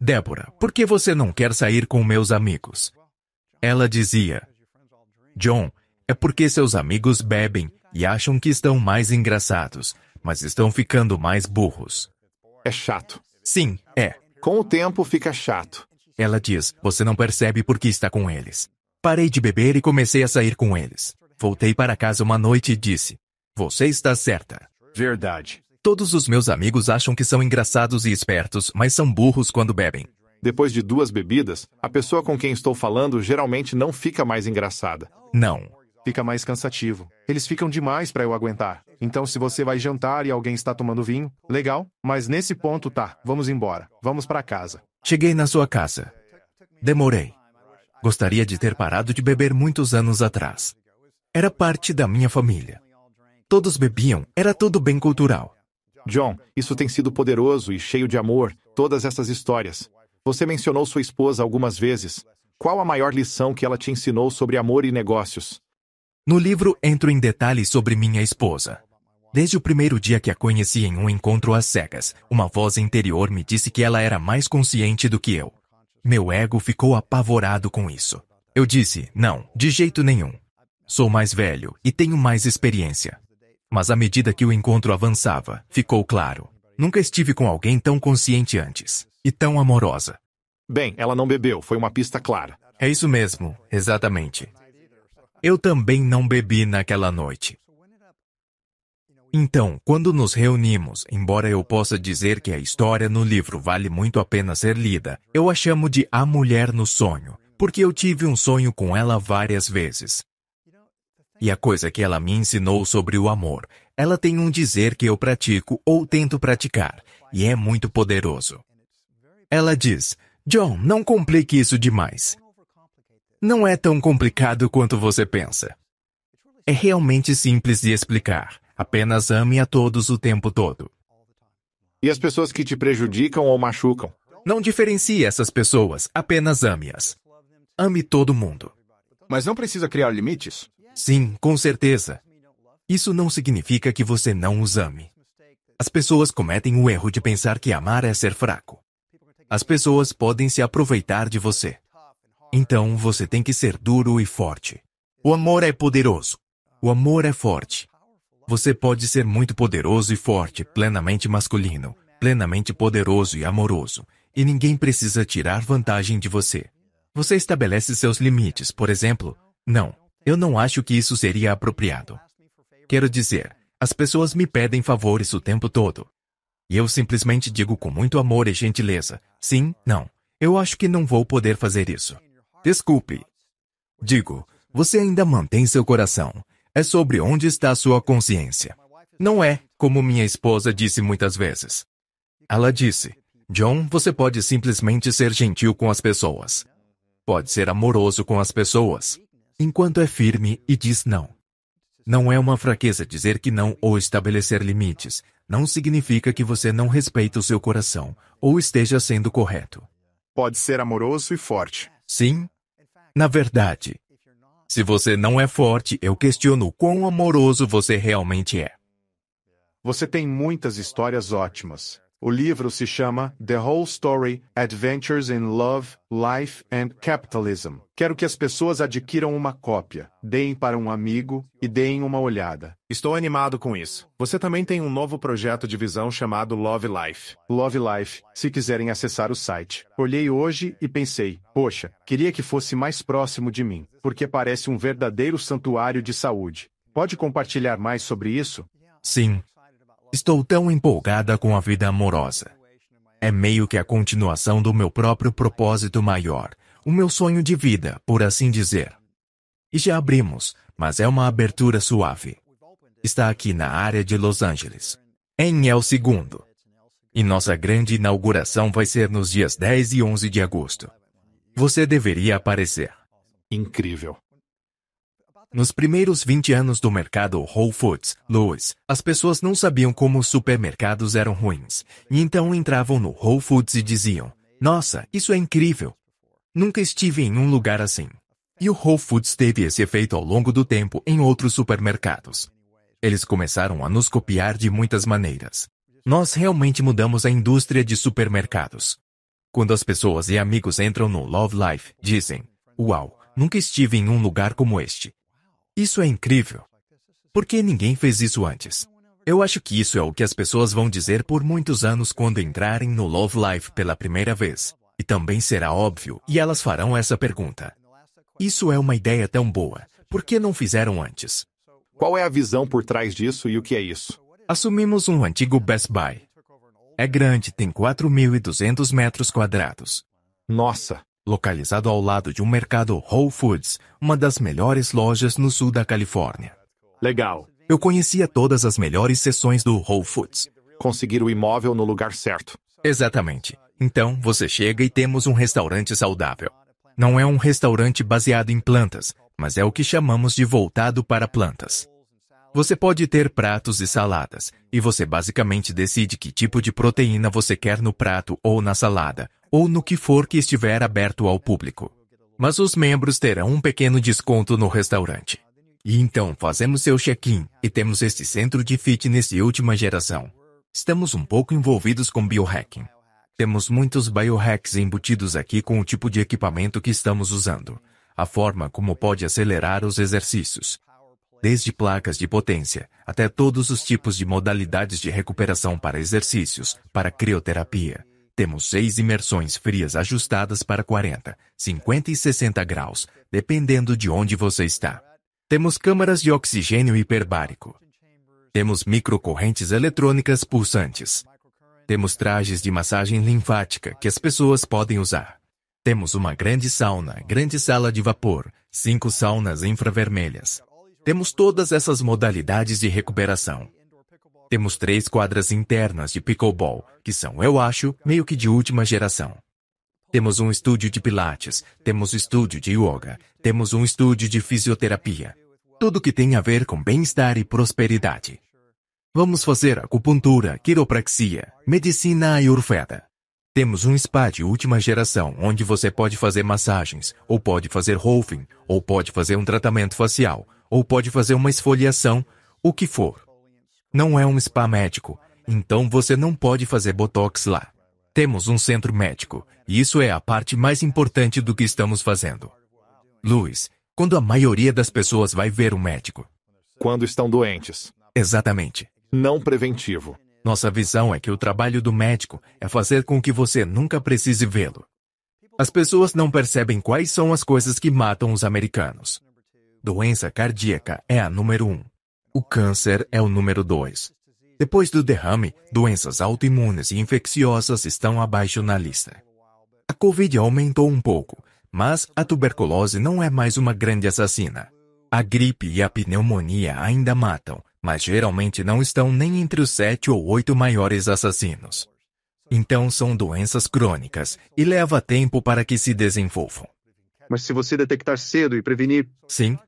Débora, por que você não quer sair com meus amigos? Ela dizia: John, é porque seus amigos bebem e acham que estão mais engraçados, mas estão ficando mais burros. É chato. Sim, é. Com o tempo fica chato. Ela diz: Você não percebe por que está com eles. Parei de beber e comecei a sair com eles. Voltei para casa uma noite e disse: você está certa. Verdade. Todos os meus amigos acham que são engraçados e espertos, mas são burros quando bebem. Depois de duas bebidas, a pessoa com quem estou falando geralmente não fica mais engraçada. Não. Fica mais cansativo. Eles ficam demais para eu aguentar. Então, se você vai jantar e alguém está tomando vinho, legal, mas nesse ponto tá, vamos embora, vamos para casa. Cheguei na sua casa. Demorei. Gostaria de ter parado de beber muitos anos atrás. Era parte da minha família. Todos bebiam, era tudo bem cultural. John, isso tem sido poderoso e cheio de amor, todas essas histórias. Você mencionou sua esposa algumas vezes. Qual a maior lição que ela te ensinou sobre amor e negócios? No livro entro em detalhes sobre minha esposa. Desde o primeiro dia que a conheci em um encontro às cegas, uma voz interior me disse que ela era mais consciente do que eu. Meu ego ficou apavorado com isso. Eu disse: não, de jeito nenhum. Sou mais velho e tenho mais experiência. Mas à medida que o encontro avançava, ficou claro. Nunca estive com alguém tão consciente antes. E tão amorosa. Bem, ela não bebeu, foi uma pista clara. É isso mesmo, exatamente. Eu também não bebi naquela noite. Então, quando nos reunimos, embora eu possa dizer que a história no livro vale muito a pena ser lida, eu a chamo de A Mulher no Sonho, porque eu tive um sonho com ela várias vezes e a coisa que ela me ensinou sobre o amor. Ela tem um dizer que eu pratico ou tento praticar, e é muito poderoso. Ela diz: John, não complique isso demais. Não é tão complicado quanto você pensa. É realmente simples de explicar. Apenas ame a todos o tempo todo. E as pessoas que te prejudicam ou machucam? Não diferencie essas pessoas, apenas ame-as. Ame todo mundo. Mas não precisa criar limites? Sim, com certeza. Isso não significa que você não os ame. As pessoas cometem o erro de pensar que amar é ser fraco. As pessoas podem se aproveitar de você. Então você tem que ser duro e forte. O amor é poderoso. O amor é forte. Você pode ser muito poderoso e forte, plenamente masculino, plenamente poderoso e amoroso, e ninguém precisa tirar vantagem de você. Você estabelece seus limites, por exemplo, não, eu não acho que isso seria apropriado. Quero dizer, as pessoas me pedem favores o tempo todo. E eu simplesmente digo com muito amor e gentileza: sim, não. Eu acho que não vou poder fazer isso. Desculpe. Digo, você ainda mantém seu coração. É sobre onde está sua consciência. Não é, como minha esposa disse muitas vezes. Ela disse: John, você pode simplesmente ser gentil com as pessoas. Pode ser amoroso com as pessoas enquanto é firme e diz não. Não é uma fraqueza dizer que não ou estabelecer limites. Não significa que você não respeita o seu coração ou esteja sendo correto. Pode ser amoroso e forte. Sim. Na verdade, se você não é forte, eu questiono quão amoroso você realmente é. Você tem muitas histórias ótimas. O livro se chama The Whole Story: Adventures in Love, Life and Capitalism. Quero que as pessoas adquiram uma cópia, deem para um amigo e deem uma olhada. Estou animado com isso. Você também tem um novo projeto de visão chamado Love Life. Love Life, se quiserem acessar o site. Olhei hoje e pensei, poxa, queria que fosse mais próximo de mim, porque parece um verdadeiro santuário de saúde. Pode compartilhar mais sobre isso? Sim, Estou tão empolgada com a vida amorosa. É meio que a continuação do meu próprio propósito maior, o meu sonho de vida, por assim dizer. E já abrimos, mas é uma abertura suave. Está aqui na área de Los Angeles, em El Segundo. E nossa grande inauguração vai ser nos dias 10 e 11 de agosto. Você deveria aparecer. Incrível. Nos primeiros 20 anos do mercado Whole Foods, Lowe's, as pessoas não sabiam como os supermercados eram ruins, e então entravam no Whole Foods e diziam, nossa, isso é incrível. Nunca estive em um lugar assim. E o Whole Foods teve esse efeito ao longo do tempo em outros supermercados. Eles começaram a nos copiar de muitas maneiras. Nós realmente mudamos a indústria de supermercados. Quando as pessoas e amigos entram no Love Life, dizem, Uau, nunca estive em um lugar como este. Isso é incrível. Porque ninguém fez isso antes. Eu acho que isso é o que as pessoas vão dizer por muitos anos quando entrarem no Love Life pela primeira vez. E também será óbvio, e elas farão essa pergunta. Isso é uma ideia tão boa. Por que não fizeram antes? Qual é a visão por trás disso e o que é isso? Assumimos um antigo Best Buy. É grande, tem 4.200 metros quadrados. Nossa, localizado ao lado de um mercado Whole Foods, uma das melhores lojas no sul da Califórnia. Legal. Eu conhecia todas as melhores seções do Whole Foods. Conseguir o imóvel no lugar certo. Exatamente. Então, você chega e temos um restaurante saudável. Não é um restaurante baseado em plantas, mas é o que chamamos de voltado para plantas. Você pode ter pratos e saladas, e você basicamente decide que tipo de proteína você quer no prato ou na salada, ou no que for que estiver aberto ao público. Mas os membros terão um pequeno desconto no restaurante. E então fazemos seu check-in e temos este centro de fitness de última geração. Estamos um pouco envolvidos com biohacking. Temos muitos biohacks embutidos aqui com o tipo de equipamento que estamos usando, a forma como pode acelerar os exercícios, desde placas de potência até todos os tipos de modalidades de recuperação para exercícios, para crioterapia, temos seis imersões frias ajustadas para 40, 50 e 60 graus, dependendo de onde você está. Temos câmaras de oxigênio hiperbárico. Temos microcorrentes eletrônicas pulsantes. Temos trajes de massagem linfática que as pessoas podem usar. Temos uma grande sauna, grande sala de vapor, cinco saunas infravermelhas. Temos todas essas modalidades de recuperação. Temos três quadras internas de pickleball, que são, eu acho, meio que de última geração. Temos um estúdio de pilates, temos estúdio de yoga, temos um estúdio de fisioterapia. Tudo que tem a ver com bem-estar e prosperidade. Vamos fazer acupuntura, quiropraxia, medicina ayurveda. Temos um spa de última geração onde você pode fazer massagens, ou pode fazer rolfing, ou pode fazer um tratamento facial, ou pode fazer uma esfoliação, o que for. Não é um spa médico, então você não pode fazer botox lá. Temos um centro médico, e isso é a parte mais importante do que estamos fazendo. Luiz, quando a maioria das pessoas vai ver um médico? Quando estão doentes. Exatamente. Não preventivo. Nossa visão é que o trabalho do médico é fazer com que você nunca precise vê-lo. As pessoas não percebem quais são as coisas que matam os americanos. Doença cardíaca é a número um. O câncer é o número 2. Depois do derrame, doenças autoimunes e infecciosas estão abaixo na lista. A Covid aumentou um pouco, mas a tuberculose não é mais uma grande assassina. A gripe e a pneumonia ainda matam, mas geralmente não estão nem entre os sete ou oito maiores assassinos. Então são doenças crônicas e leva tempo para que se desenvolvam. Mas se você detectar cedo e prevenir. Sim,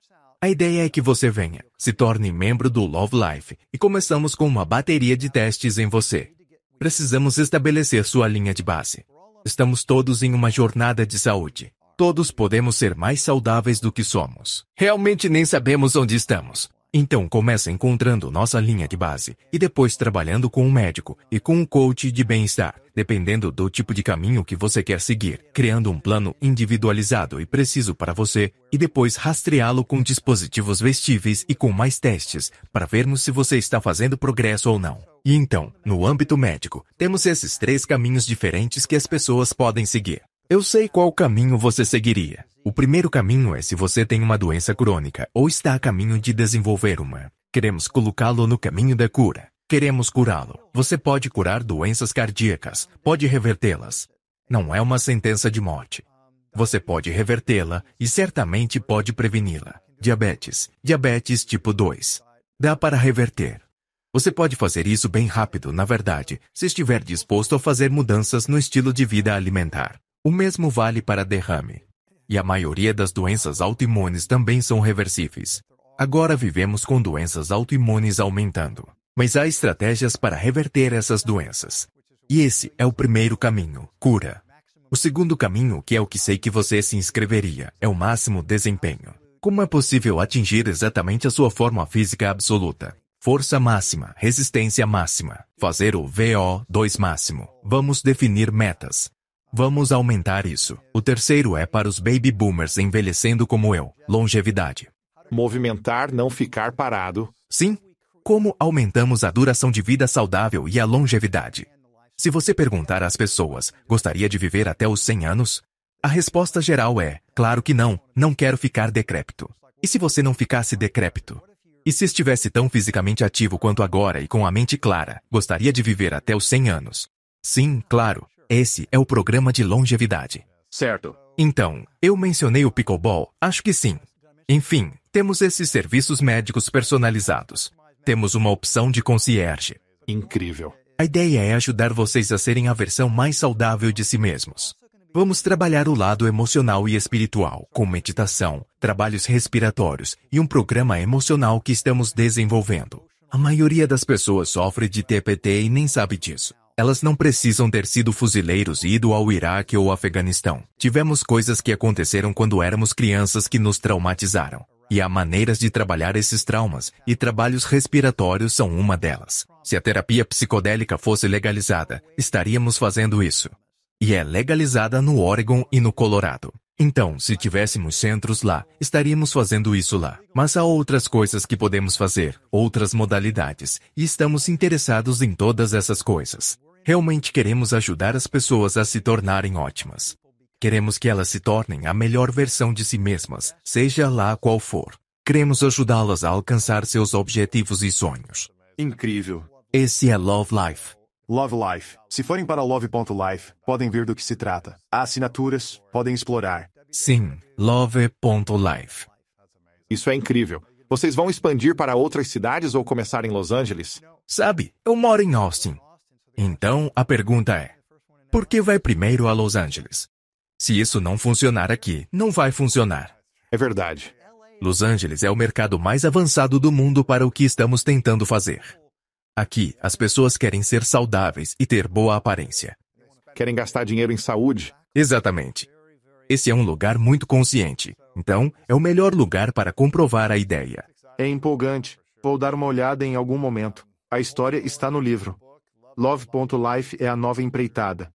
a ideia é que você venha, se torne membro do Love Life e começamos com uma bateria de testes em você. Precisamos estabelecer sua linha de base. Estamos todos em uma jornada de saúde. Todos podemos ser mais saudáveis do que somos. Realmente nem sabemos onde estamos. Então começa encontrando nossa linha de base e depois trabalhando com um médico e com um coach de bem-estar, dependendo do tipo de caminho que você quer seguir, criando um plano individualizado e preciso para você e depois rastreá-lo com dispositivos vestíveis e com mais testes para vermos se você está fazendo progresso ou não. E então, no âmbito médico, temos esses três caminhos diferentes que as pessoas podem seguir. Eu sei qual caminho você seguiria. O primeiro caminho é se você tem uma doença crônica ou está a caminho de desenvolver uma. Queremos colocá-lo no caminho da cura. Queremos curá-lo. Você pode curar doenças cardíacas, pode revertê-las. Não é uma sentença de morte. Você pode revertê-la e certamente pode preveni-la. Diabetes, diabetes tipo 2. Dá para reverter. Você pode fazer isso bem rápido, na verdade, se estiver disposto a fazer mudanças no estilo de vida alimentar. O mesmo vale para derrame. E a maioria das doenças autoimunes também são reversíveis. Agora vivemos com doenças autoimunes aumentando. Mas há estratégias para reverter essas doenças. E esse é o primeiro caminho, cura. O segundo caminho, que é o que sei que você se inscreveria, é o máximo desempenho. Como é possível atingir exatamente a sua forma física absoluta? Força máxima, resistência máxima, fazer o VO2 máximo. Vamos definir metas. Vamos aumentar isso. O terceiro é para os baby boomers envelhecendo como eu: longevidade. Movimentar, não ficar parado. Sim. Como aumentamos a duração de vida saudável e a longevidade? Se você perguntar às pessoas, gostaria de viver até os 100 anos? A resposta geral é, claro que não, não quero ficar decrépito. E se você não ficasse decrépito? E se estivesse tão fisicamente ativo quanto agora e com a mente clara, gostaria de viver até os 100 anos? Sim, claro, esse é o programa de longevidade. Certo. Então, eu mencionei o pickleball, acho que sim. Enfim, temos esses serviços médicos personalizados. Temos uma opção de concierge. Incrível. A ideia é ajudar vocês a serem a versão mais saudável de si mesmos. Vamos trabalhar o lado emocional e espiritual, com meditação, trabalhos respiratórios e um programa emocional que estamos desenvolvendo. A maioria das pessoas sofre de TPT e nem sabe disso. Elas não precisam ter sido fuzileiros e ido ao Iraque ou Afeganistão. Tivemos coisas que aconteceram quando éramos crianças que nos traumatizaram. E há maneiras de trabalhar esses traumas, e trabalhos respiratórios são uma delas. Se a terapia psicodélica fosse legalizada, estaríamos fazendo isso. E é legalizada no Oregon e no Colorado. Então, se tivéssemos centros lá, estaríamos fazendo isso lá. Mas há outras coisas que podemos fazer, outras modalidades, e estamos interessados em todas essas coisas. Realmente queremos ajudar as pessoas a se tornarem ótimas. Queremos que elas se tornem a melhor versão de si mesmas, seja lá qual for. Queremos ajudá-las a alcançar seus objetivos e sonhos. Incrível. Esse é Love Life. Love Life. Se forem para love.life, podem ver do que se trata. Há assinaturas, podem explorar. Sim, love.life. Isso é incrível. Vocês vão expandir para outras cidades ou começar em Los Angeles? Sabe, eu moro em Austin. Então, a pergunta é: por que vai primeiro a Los Angeles? Se isso não funcionar aqui, não vai funcionar. É verdade. Los Angeles é o mercado mais avançado do mundo para o que estamos tentando fazer. Aqui, as pessoas querem ser saudáveis e ter boa aparência. Querem gastar dinheiro em saúde? Exatamente. Esse é um lugar muito consciente. Então, é o melhor lugar para comprovar a ideia. É empolgante. Vou dar uma olhada em algum momento. A história está no livro. Love.life é a nova empreitada.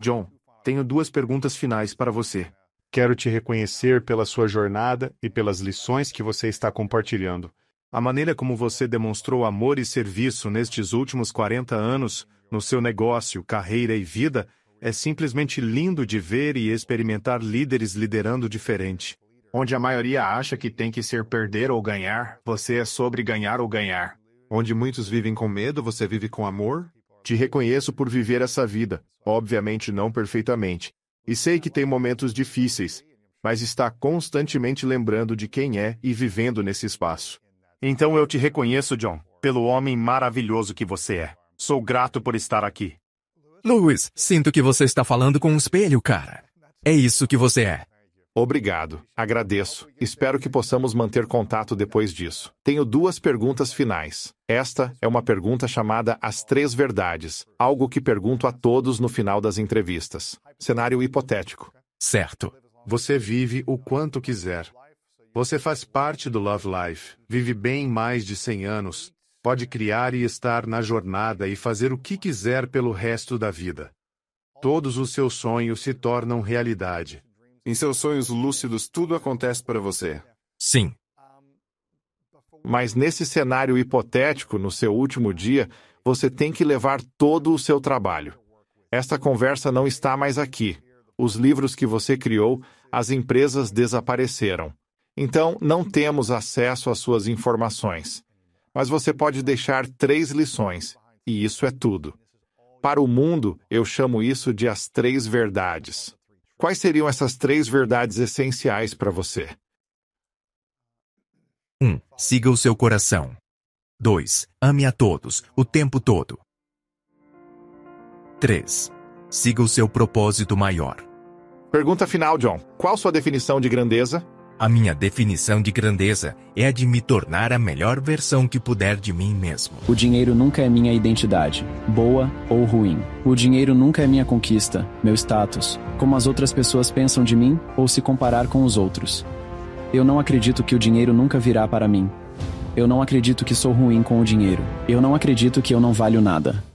John, tenho duas perguntas finais para você. Quero te reconhecer pela sua jornada e pelas lições que você está compartilhando. A maneira como você demonstrou amor e serviço nestes últimos 40 anos, no seu negócio, carreira e vida, é simplesmente lindo de ver e experimentar líderes liderando diferente. Onde a maioria acha que tem que ser perder ou ganhar, você é sobre ganhar ou ganhar. Onde muitos vivem com medo, você vive com amor? Te reconheço por viver essa vida, obviamente não perfeitamente. E sei que tem momentos difíceis, mas está constantemente lembrando de quem é e vivendo nesse espaço. Então eu te reconheço, John, pelo homem maravilhoso que você é. Sou grato por estar aqui. Louis, sinto que você está falando com um espelho, cara. É isso que você é. Obrigado. Agradeço. Espero que possamos manter contato depois disso. Tenho duas perguntas finais. Esta é uma pergunta chamada As Três Verdades, algo que pergunto a todos no final das entrevistas. Cenário hipotético. Certo. Você vive o quanto quiser. Você faz parte do Love Life, vive bem mais de 100 anos, pode criar e estar na jornada e fazer o que quiser pelo resto da vida. Todos os seus sonhos se tornam realidade. Em seus sonhos lúcidos, tudo acontece para você. Sim. Mas nesse cenário hipotético, no seu último dia, você tem que levar todo o seu trabalho. Esta conversa não está mais aqui. Os livros que você criou, as empresas desapareceram. Então, não temos acesso às suas informações. Mas você pode deixar três lições, e isso é tudo. Para o mundo, eu chamo isso de as três verdades. Quais seriam essas três verdades essenciais para você? 1. Um, siga o seu coração. 2. Ame a todos, o tempo todo. 3. Siga o seu propósito maior. Pergunta final, John. Qual sua definição de grandeza? A minha definição de grandeza é a de me tornar a melhor versão que puder de mim mesmo. O dinheiro nunca é minha identidade, boa ou ruim. O dinheiro nunca é minha conquista, meu status, como as outras pessoas pensam de mim ou se comparar com os outros. Eu não acredito que o dinheiro nunca virá para mim. Eu não acredito que sou ruim com o dinheiro. Eu não acredito que eu não valho nada.